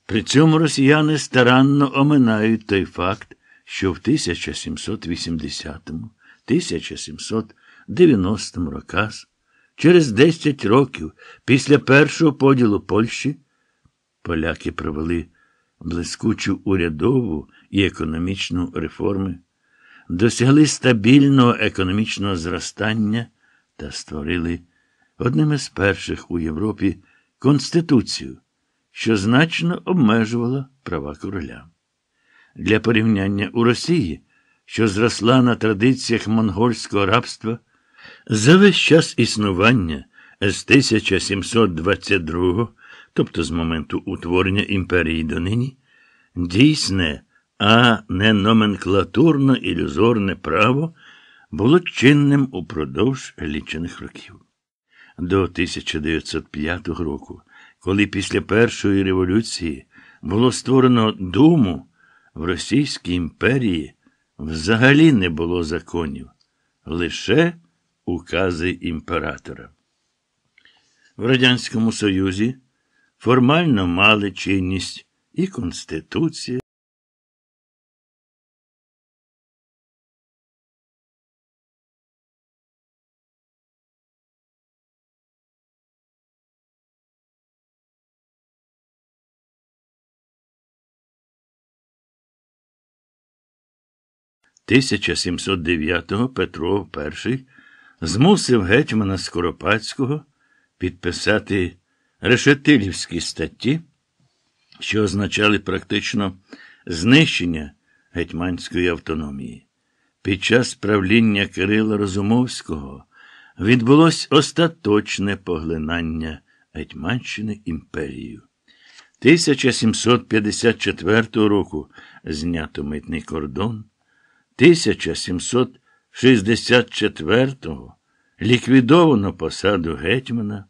При цьому росіяни старанно оминають той факт, що в 1780-1790 роках, через 10 років після першого поділу Польщі, поляки провели блискучу урядову і економічну реформи, досягли стабільного економічного зростання та створили одним із перших у Європі Конституцію, що значно обмежувала права короля. Для порівняння у Росії, що зросла на традиціях монгольського рабства, за весь час існування з 1722, тобто з моменту утворення імперії донині, дійсне, а не номенклатурно ілюзорне право було чинним упродовж лічених років до 1905 року, коли після Першої революції було створено думу в Російській імперії взагалі не було законів, лише укази імператора. В Радянському Союзі формально мали чинність і Конституція. 1709-го Петро І змусив гетьмана Скоропадського підписати решетилівські статті, що означали практично знищення гетьманської автономії. Під час правління Кирила Розумовського відбулось остаточне поглинання Гетьманщини імперію. 1754 року знято митний кордон. 1764-го ліквідовано посаду гетьмана,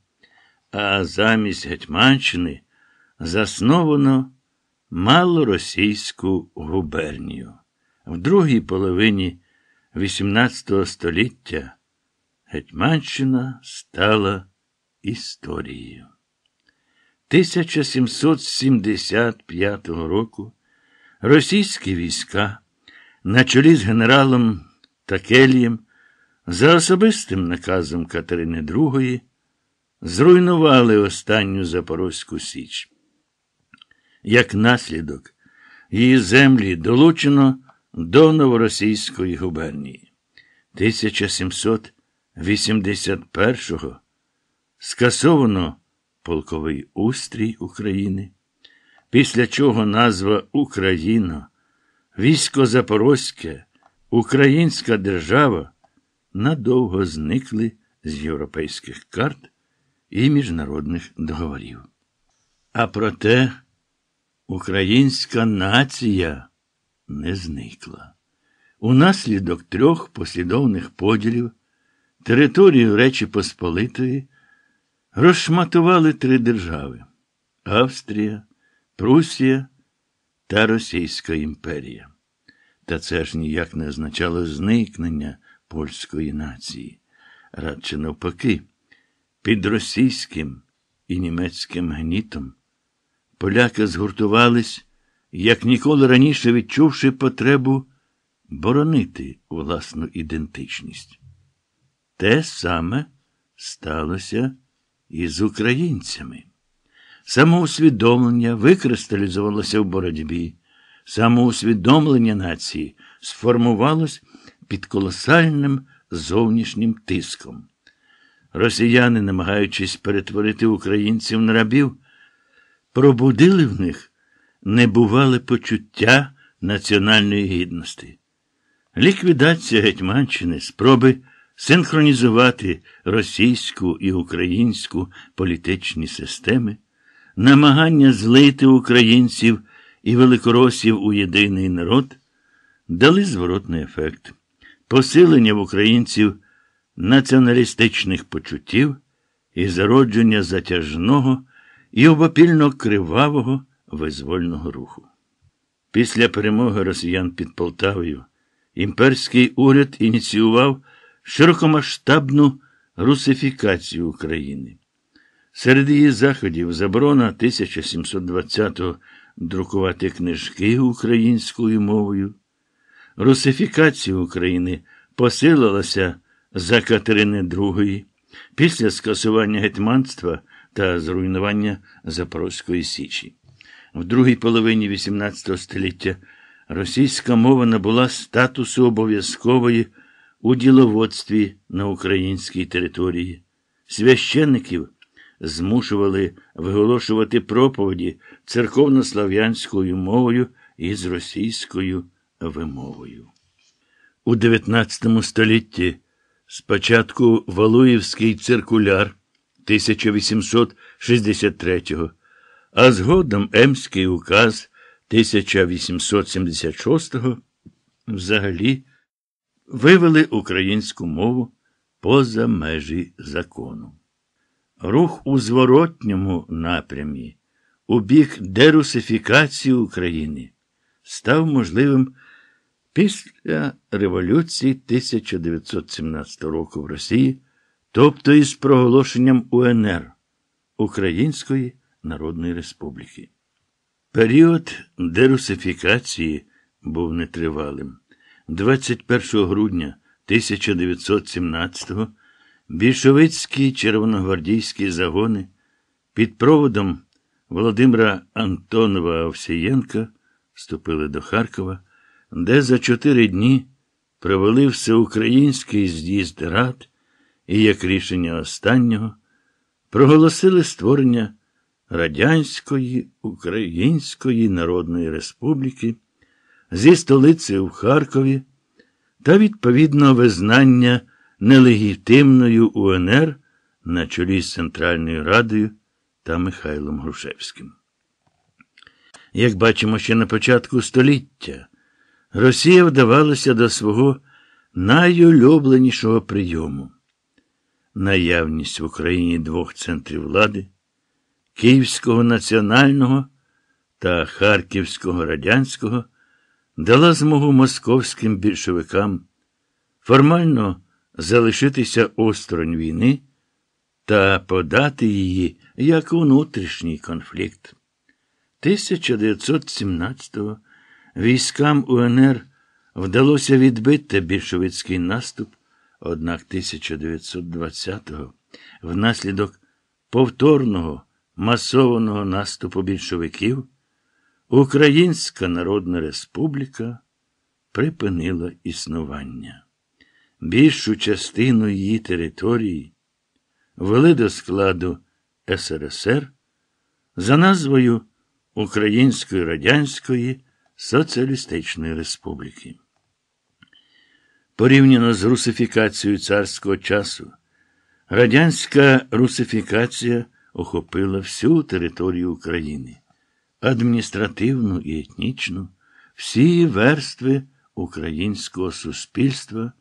а замість Гетьманщини засновано малоросійську губернію. В другій половині XVIII століття Гетьманщина стала історією. 1775 року російські війська на чолі з генералом Такелієм, за особистим наказом Катерини II зруйнували останню Запорозьку Січ. Як наслідок, її землі долучено до Новоросійської губернії. 1781-го скасовано полковий устрій України, після чого назва Україна Військо Запорозьке, Українська держава надовго зникли з європейських карт і міжнародних договорів. А проте українська нація не зникла. Унаслідок трьох послідовних поділів територію Речі Посполитої розшматували три держави Австрія, Прусія та Російська імперія. Та це ж ніяк не означало зникнення польської нації, радше навпаки, під російським і німецьким гнітом поляки згуртувались, як ніколи раніше відчувши потребу боронити власну ідентичність. Те саме сталося і з українцями. Самоусвідомлення викристалізувалося в боротьбі, самоусвідомлення нації сформувалось під колосальним зовнішнім тиском. Росіяни, намагаючись перетворити українців на рабів, пробудили в них небувале почуття національної гідності. Ліквідація Гетьманщини спроби синхронізувати російську і українську політичні системи намагання злити українців і великоросів у єдиний народ дали зворотний ефект посилення в українців націоналістичних почуттів і зародження затяжного і обопільно кривавого визвольного руху. Після перемоги росіян під Полтавою імперський уряд ініціював широкомасштабну русифікацію України. Серед її заходів заборона 1720-го друкувати книжки українською мовою. Русифікація України посилилася за Катерини II після скасування гетьманства та зруйнування Запорозької Січі. В другій половині XVIII століття російська мова набула статусу обов'язкової у діловодстві на українській території. Священників змушували виголошувати проповіді церковнослав'янською мовою і з російською вимовою. У XIX столітті спочатку Валуївський циркуляр 1863, а згодом Емський указ 1876 взагалі вивели українську мову поза межі закону. Рух у зворотньому напрямі, у бік дерусифікації України, став можливим після революції 1917 року в Росії, тобто із проголошенням УНР Української Народної Республіки. Період дерусифікації був нетривалим. 21 грудня 1917 року Більшовицькі червоногвардійські загони під проводом Володимира Антонова Овсієнка вступили до Харкова, де за чотири дні провели всеукраїнський з'їзд рад і, як рішення останнього, проголосили створення Радянської Української Народної Республіки зі столицею в Харкові та відповідно визнання нелегітимною УНР на чолі з Центральною Радою та Михайлом Грушевським. Як бачимо ще на початку століття, Росія вдавалася до свого найулюбленішого прийому наявність в Україні двох центрів влади Київського національного та Харківського радянського дала змогу московським більшовикам формально залишитися осторонь війни та подати її як внутрішній конфлікт. 1917-го військам УНР вдалося відбити більшовицький наступ, однак 1920-го внаслідок повторного масованого наступу більшовиків Українська Народна Республіка припинила існування. Більшу частину її території вели до складу СРСР за назвою Української Радянської Соціалістичної Республіки. Порівняно з русифікацією царського часу, радянська русифікація охопила всю територію України, адміністративну і етнічну, всі верстви українського суспільства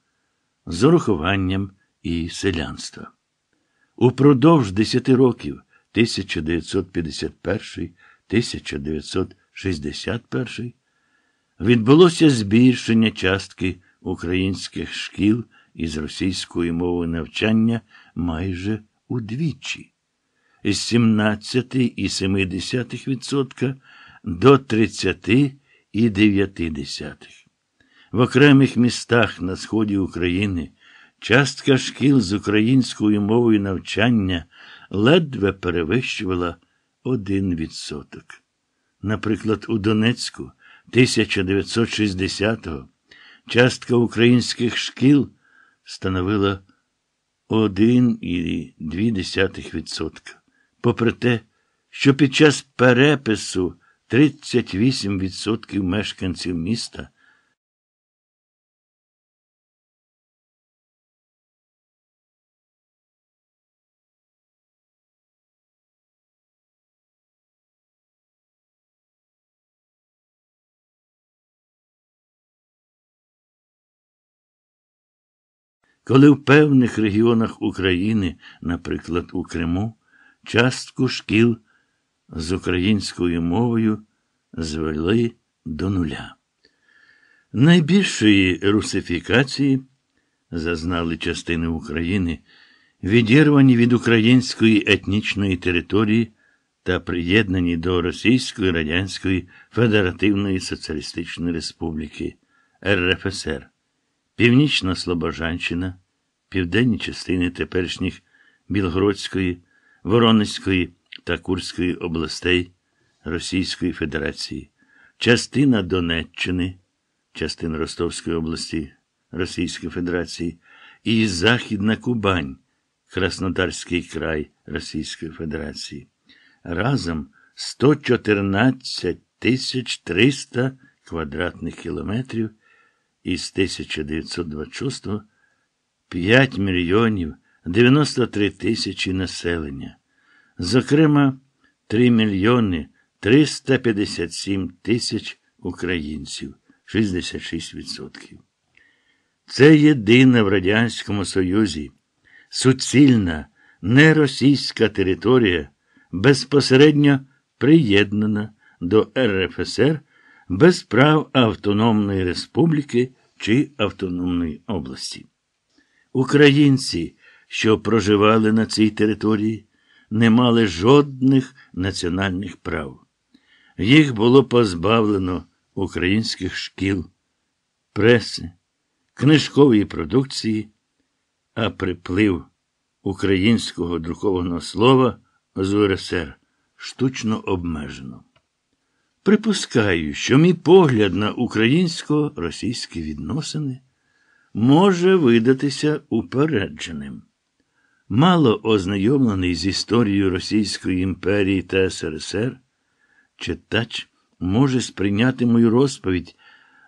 з урахуванням і селянства. Упродовж 10 років 1951 1961 відбулося збільшення частки українських шкіл із російської мови навчання майже удвічі з 17,7% до 30,9%. В окремих містах на сході України частка шкіл з українською мовою навчання ледве перевищувала 1%. Наприклад, у Донецьку 1960-го частка українських шкіл становила 1,2%. Попри те, що під час перепису 38% мешканців міста Коли в певних регіонах України, наприклад, у Криму, частку шкіл з українською мовою звели до нуля. Найбільшої русифікації зазнали частини України, відірвані від української етнічної території та приєднані до Російської Радянської Федеративної Соціалістичної Республіки РФСР. Північна Слобожанщина, південні частини теперішніх Білгородської, Воронезької та Курської областей Російської Федерації, частина Донеччини, частина Ростовської області Російської Федерації і Західна Кубань, Краснодарський край Російської Федерації. Разом 114 тисяч 300 квадратних кілометрів із 1926 5 мільйонів 93 тисячі населення, зокрема, 3 мільйони 357 тисяч українців 66%. Це єдина в Радянському Союзі суцільна неросійська територія безпосередньо приєднана до РФСР без прав Автономної Республіки чи Автономної області. Українці, що проживали на цій території, не мали жодних національних прав. Їх було позбавлено українських шкіл, преси, книжкової продукції, а приплив українського друкованого слова з УРСР штучно обмежено. Припускаю, що мій погляд на українсько-російські відносини може видатися упередженим. Мало ознайомлений з історією Російської імперії та СРСР, читач може сприйняти мою розповідь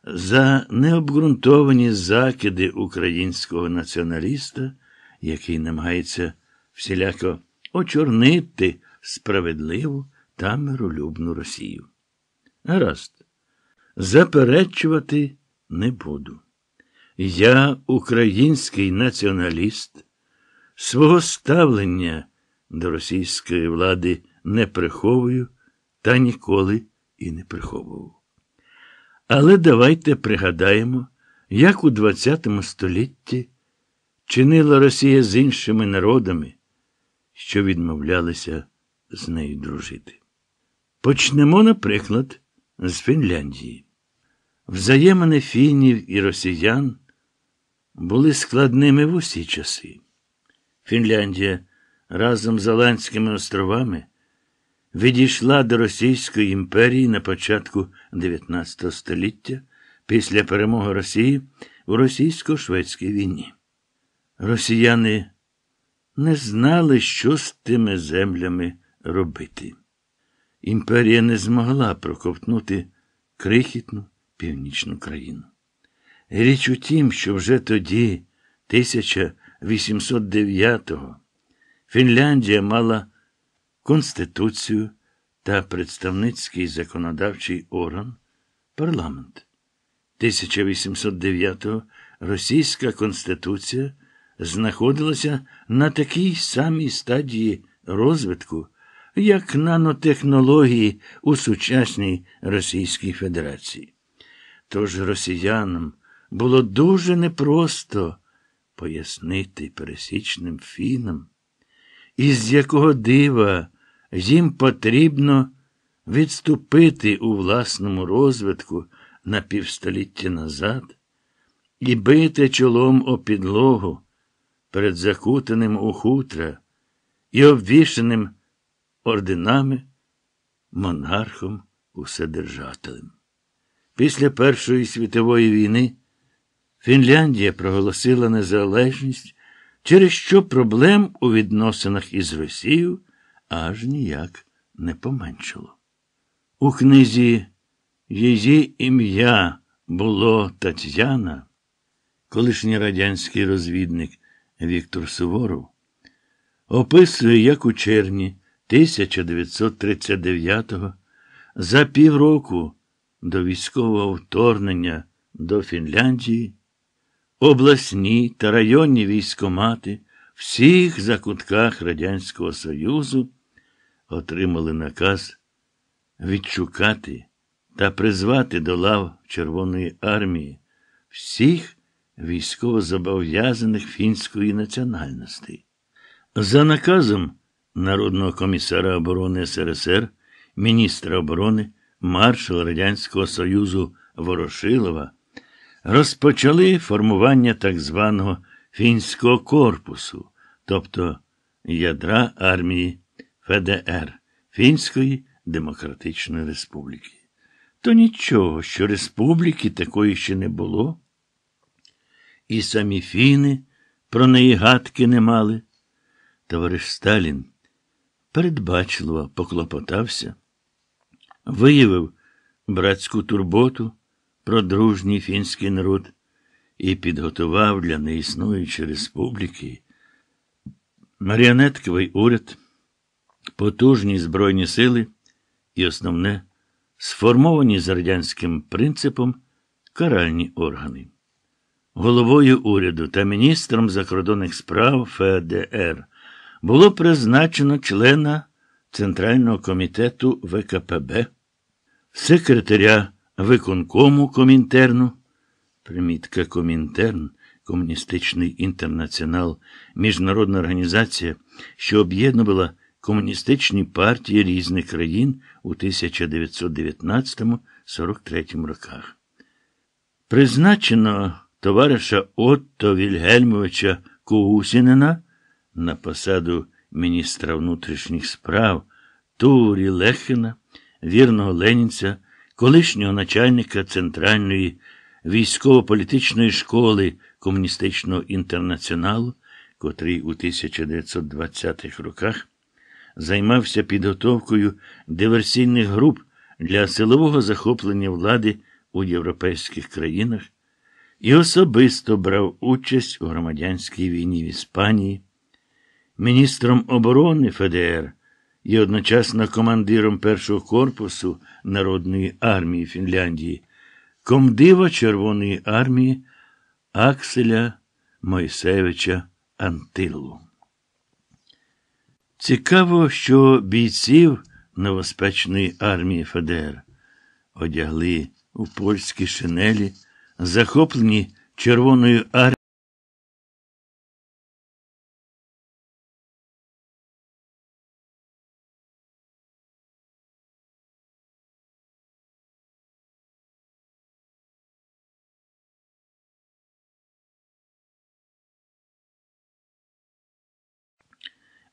за необґрунтовані закиди українського націоналіста, який намагається всіляко очорнити справедливу та миролюбну Росію. Гаразд, заперечувати не буду. Я український націоналіст, свого ставлення до російської влади не приховую та ніколи і не приховував. Але давайте пригадаємо, як у ХХ столітті чинила Росія з іншими народами, що відмовлялися з нею дружити. Почнемо, наприклад, з Фінляндії. Взаємини фінів і росіян були складними в усі часи. Фінляндія разом з Аландськими островами відійшла до Російської імперії на початку 19 століття після перемоги Росії у російсько-шведській війні. Росіяни не знали, що з тими землями робити імперія не змогла проковтнути крихітну північну країну. Річ у тім, що вже тоді, 1809-го, Фінляндія мала Конституцію та представницький законодавчий орган парламент. 1809-го російська конституція знаходилася на такій самій стадії розвитку як нанотехнології у сучасній Російській Федерації. Тож росіянам було дуже непросто пояснити пересічним фінам, із якого дива їм потрібно відступити у власному розвитку на півстоліття назад і бити чолом о підлогу перед закутаним у хутра і обвішеним орденами, монархом, уседержателем. Після Першої світової війни Фінляндія проголосила незалежність, через що проблем у відносинах із Росією аж ніяк не поменшало. У книзі Її ім'я було Тетяна, колишній радянський розвідник Віктор Суворов, описує, як у червні 1939-го, за півроку до військового вторгнення до Фінляндії, обласні та районні військомати всіх закутках Радянського Союзу отримали наказ відшукати та призвати до лав Червоної армії всіх військовозобов'язаних фінської національності. За наказом народного комісара оборони СРСР, міністра оборони, маршала Радянського Союзу Ворошилова, розпочали формування так званого фінського корпусу, тобто ядра армії ФДР Фінської Демократичної Республіки. То нічого, що республіки такої ще не було. І самі фіни про неї гадки не мали. Товариш Сталін передбачливо поклопотався, виявив братську турботу про дружній фінський народ і підготував для неіснуючої республіки маріонетковий уряд, потужні збройні сили і основне сформовані за радянським принципом каральні органи. Головою уряду та міністром закордонних справ ФДР було призначено члена Центрального комітету ВКПБ, секретаря виконкому Комінтерну, примітка Комінтерн, Комуністичний інтернаціонал, міжнародна організація, що об'єднувала комуністичні партії різних країн у 1919 43 роках. Призначено товариша Отто Вільгельмовича Куусінена на посаду міністра внутрішніх справ Турі Лехена, вірного Ленінця, колишнього начальника Центральної військово-політичної школи комуністичного інтернаціоналу, котрий у 1920-х роках займався підготовкою диверсійних груп для силового захоплення влади у європейських країнах і особисто брав участь у громадянській війні в Іспанії міністром оборони ФДР і одночасно командиром першого корпусу Народної армії Фінляндії, комдива Червоної армії Акселя Мойсевича Антиллу. Цікаво, що бійців новоспечної армії ФДР одягли у польські шинелі, захоплені Червоною армією.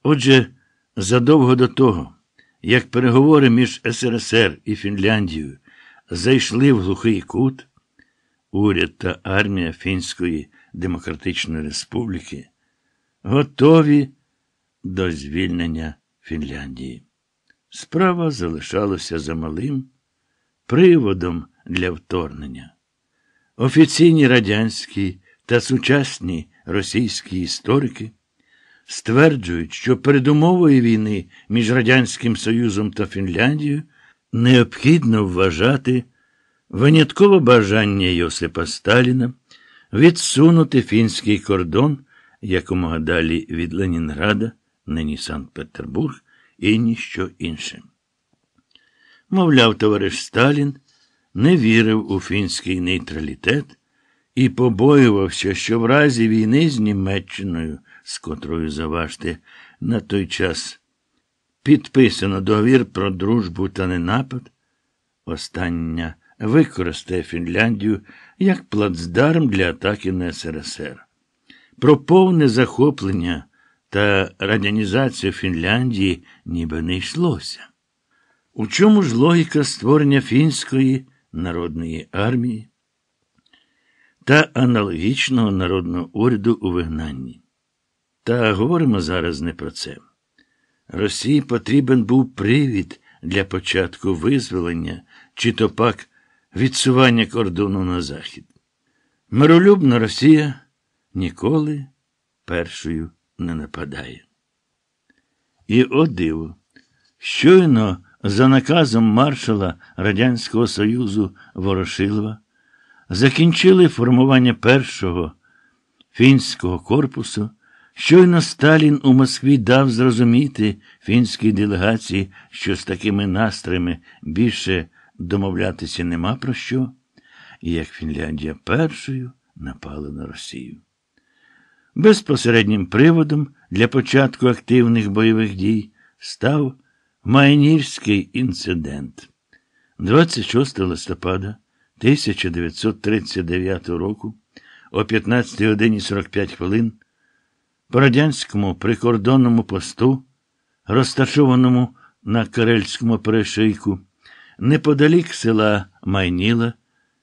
Отже, задовго до того, як переговори між СРСР і Фінляндією зайшли в глухий кут, уряд та армія Фінської Демократичної Республіки готові до звільнення Фінляндії. Справа залишалася за малим приводом для вторгнення. Офіційні радянські та сучасні російські історики стверджують, що передумовою війни між Радянським Союзом та Фінляндією необхідно вважати виняткове бажання Йосипа Сталіна відсунути фінський кордон, якомога далі від Ленінграда, нині Санкт-Петербург, і ніщо інше. Мовляв, товариш Сталін не вірив у фінський нейтралітет і побоювався, що в разі війни з Німеччиною з котрою заважте на той час. Підписано договір про дружбу та ненапад. Остання використає Фінляндію як плацдарм для атаки на СРСР. Про повне захоплення та радянізацію Фінляндії ніби не йшлося. У чому ж логіка створення фінської народної армії та аналогічного народного уряду у вигнанні? Та говоримо зараз не про це. Росії потрібен був привід для початку визволення чи то пак відсування кордону на захід. Миролюбна Росія ніколи першою не нападає. І о диво, щойно за наказом маршала Радянського Союзу Ворошилова закінчили формування першого фінського корпусу. Щойно Сталін у Москві дав зрозуміти фінській делегації, що з такими настроями більше домовлятися нема про що, і як Фінляндія першою напала на Росію. Безпосереднім приводом для початку активних бойових дій став Майнірський інцидент. 26 листопада 1939 року о 15 годині 45 хвилин по радянському прикордонному посту, розташованому на Карельському перешийку, неподалік села Майніла,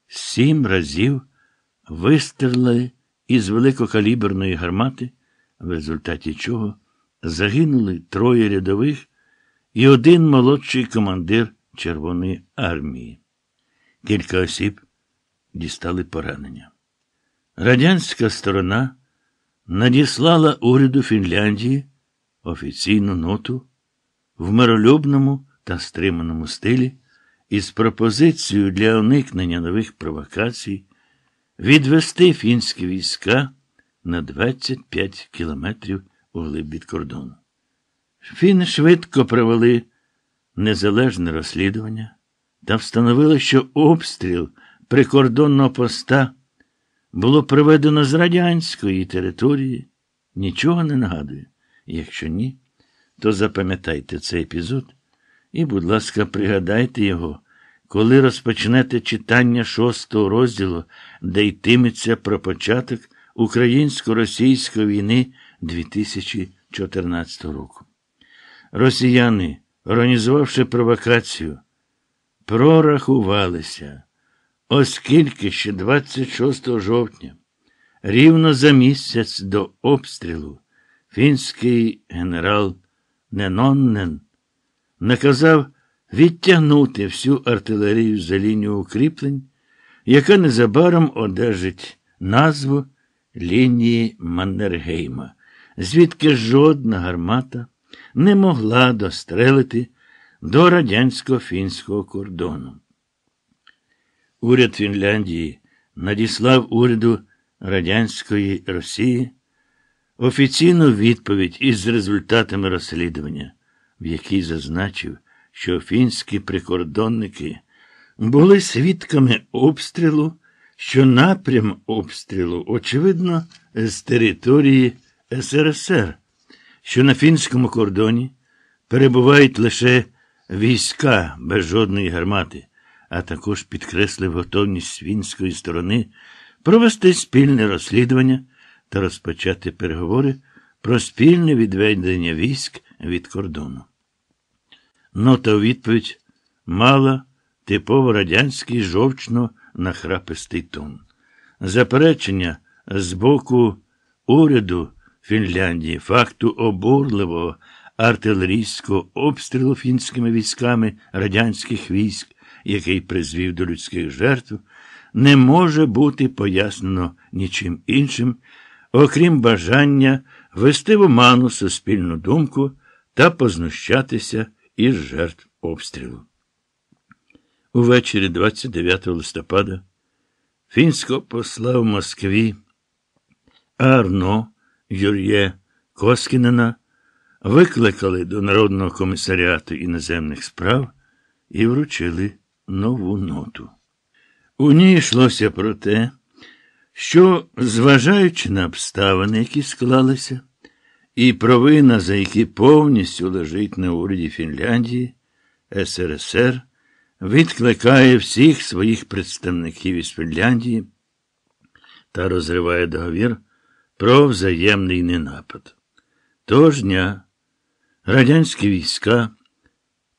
сім разів вистріли із великокаліберної гармати, в результаті чого загинули троє рядових і один молодший командир Червоної армії. Кілька осіб дістали поранення. Радянська сторона надіслала уряду Фінляндії офіційну ноту в миролюбному та стриманому стилі із пропозицією для уникнення нових провокацій відвести фінські війська на 25 кілометрів у від кордону. Фіни швидко провели незалежне розслідування та встановили, що обстріл прикордонного поста було приведено з радянської території, нічого не нагадує. Якщо ні, то запам'ятайте цей епізод і, будь ласка, пригадайте його, коли розпочнете читання шостого розділу, де йтиметься про початок українсько-російської війни 2014 року. Росіяни, організувавши провокацію, прорахувалися. Оскільки ще 26 жовтня, рівно за місяць до обстрілу, фінський генерал Неноннен наказав відтягнути всю артилерію за лінію укріплень, яка незабаром одержить назву лінії Маннергейма, звідки жодна гармата не могла дострелити до радянсько-фінського кордону. Уряд Фінляндії надіслав уряду Радянської Росії офіційну відповідь із результатами розслідування, в якій зазначив, що фінські прикордонники були свідками обстрілу, що напрям обстрілу, очевидно, з території СРСР, що на фінському кордоні перебувають лише війська без жодної гармати а також підкреслив готовність свінської сторони провести спільне розслідування та розпочати переговори про спільне відведення військ від кордону. Нота ну, у відповідь мала типово радянський жовчно нахрапистий тон. Заперечення з боку уряду Фінляндії факту обурливого артилерійського обстрілу фінськими військами радянських військ який призвів до людських жертв, не може бути пояснено нічим іншим, окрім бажання вести в оману суспільну думку та познущатися із жертв обстрілу. Увечері 29 листопада фінського посла в Москві Арно Юр'є Коскінена викликали до Народного комісаріату іноземних справ і вручили нову ноту. У ній йшлося про те, що, зважаючи на обставини, які склалися, і провина, за які повністю лежить на уряді Фінляндії, СРСР, відкликає всіх своїх представників із Фінляндії та розриває договір про взаємний ненапад. Того ж дня радянські війська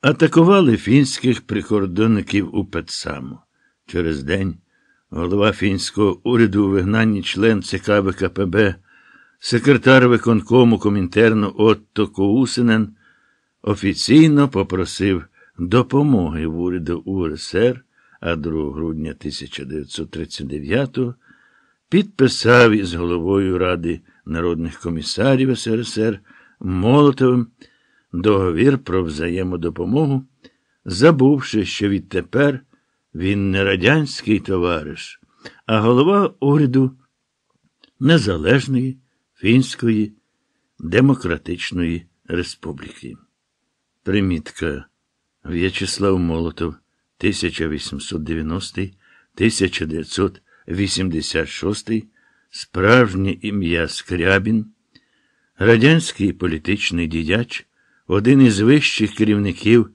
Атакували фінських прикордонників у Петсаму. Через день голова фінського уряду у вигнанні член ЦК ВКПБ, секретар виконкому комінтерну Отто Коусинен офіційно попросив допомоги в уряду УРСР, а 2 грудня 1939-го підписав із головою Ради народних комісарів СРСР Молотовим договір про взаємодопомогу, забувши, що відтепер він не радянський товариш, а голова уряду Незалежної Фінської Демократичної Республіки. Примітка В'ячеслав Молотов 1890 1986 справжнє ім'я Скрябін, радянський політичний діяч один із вищих керівників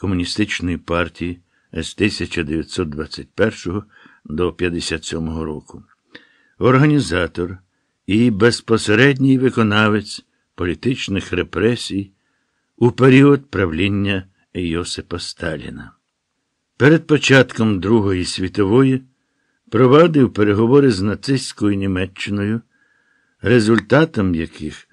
Комуністичної партії з 1921 до 1957 року, організатор і безпосередній виконавець політичних репресій у період правління Йосипа Сталіна. Перед початком Другої світової провадив переговори з нацистською Німеччиною, результатом яких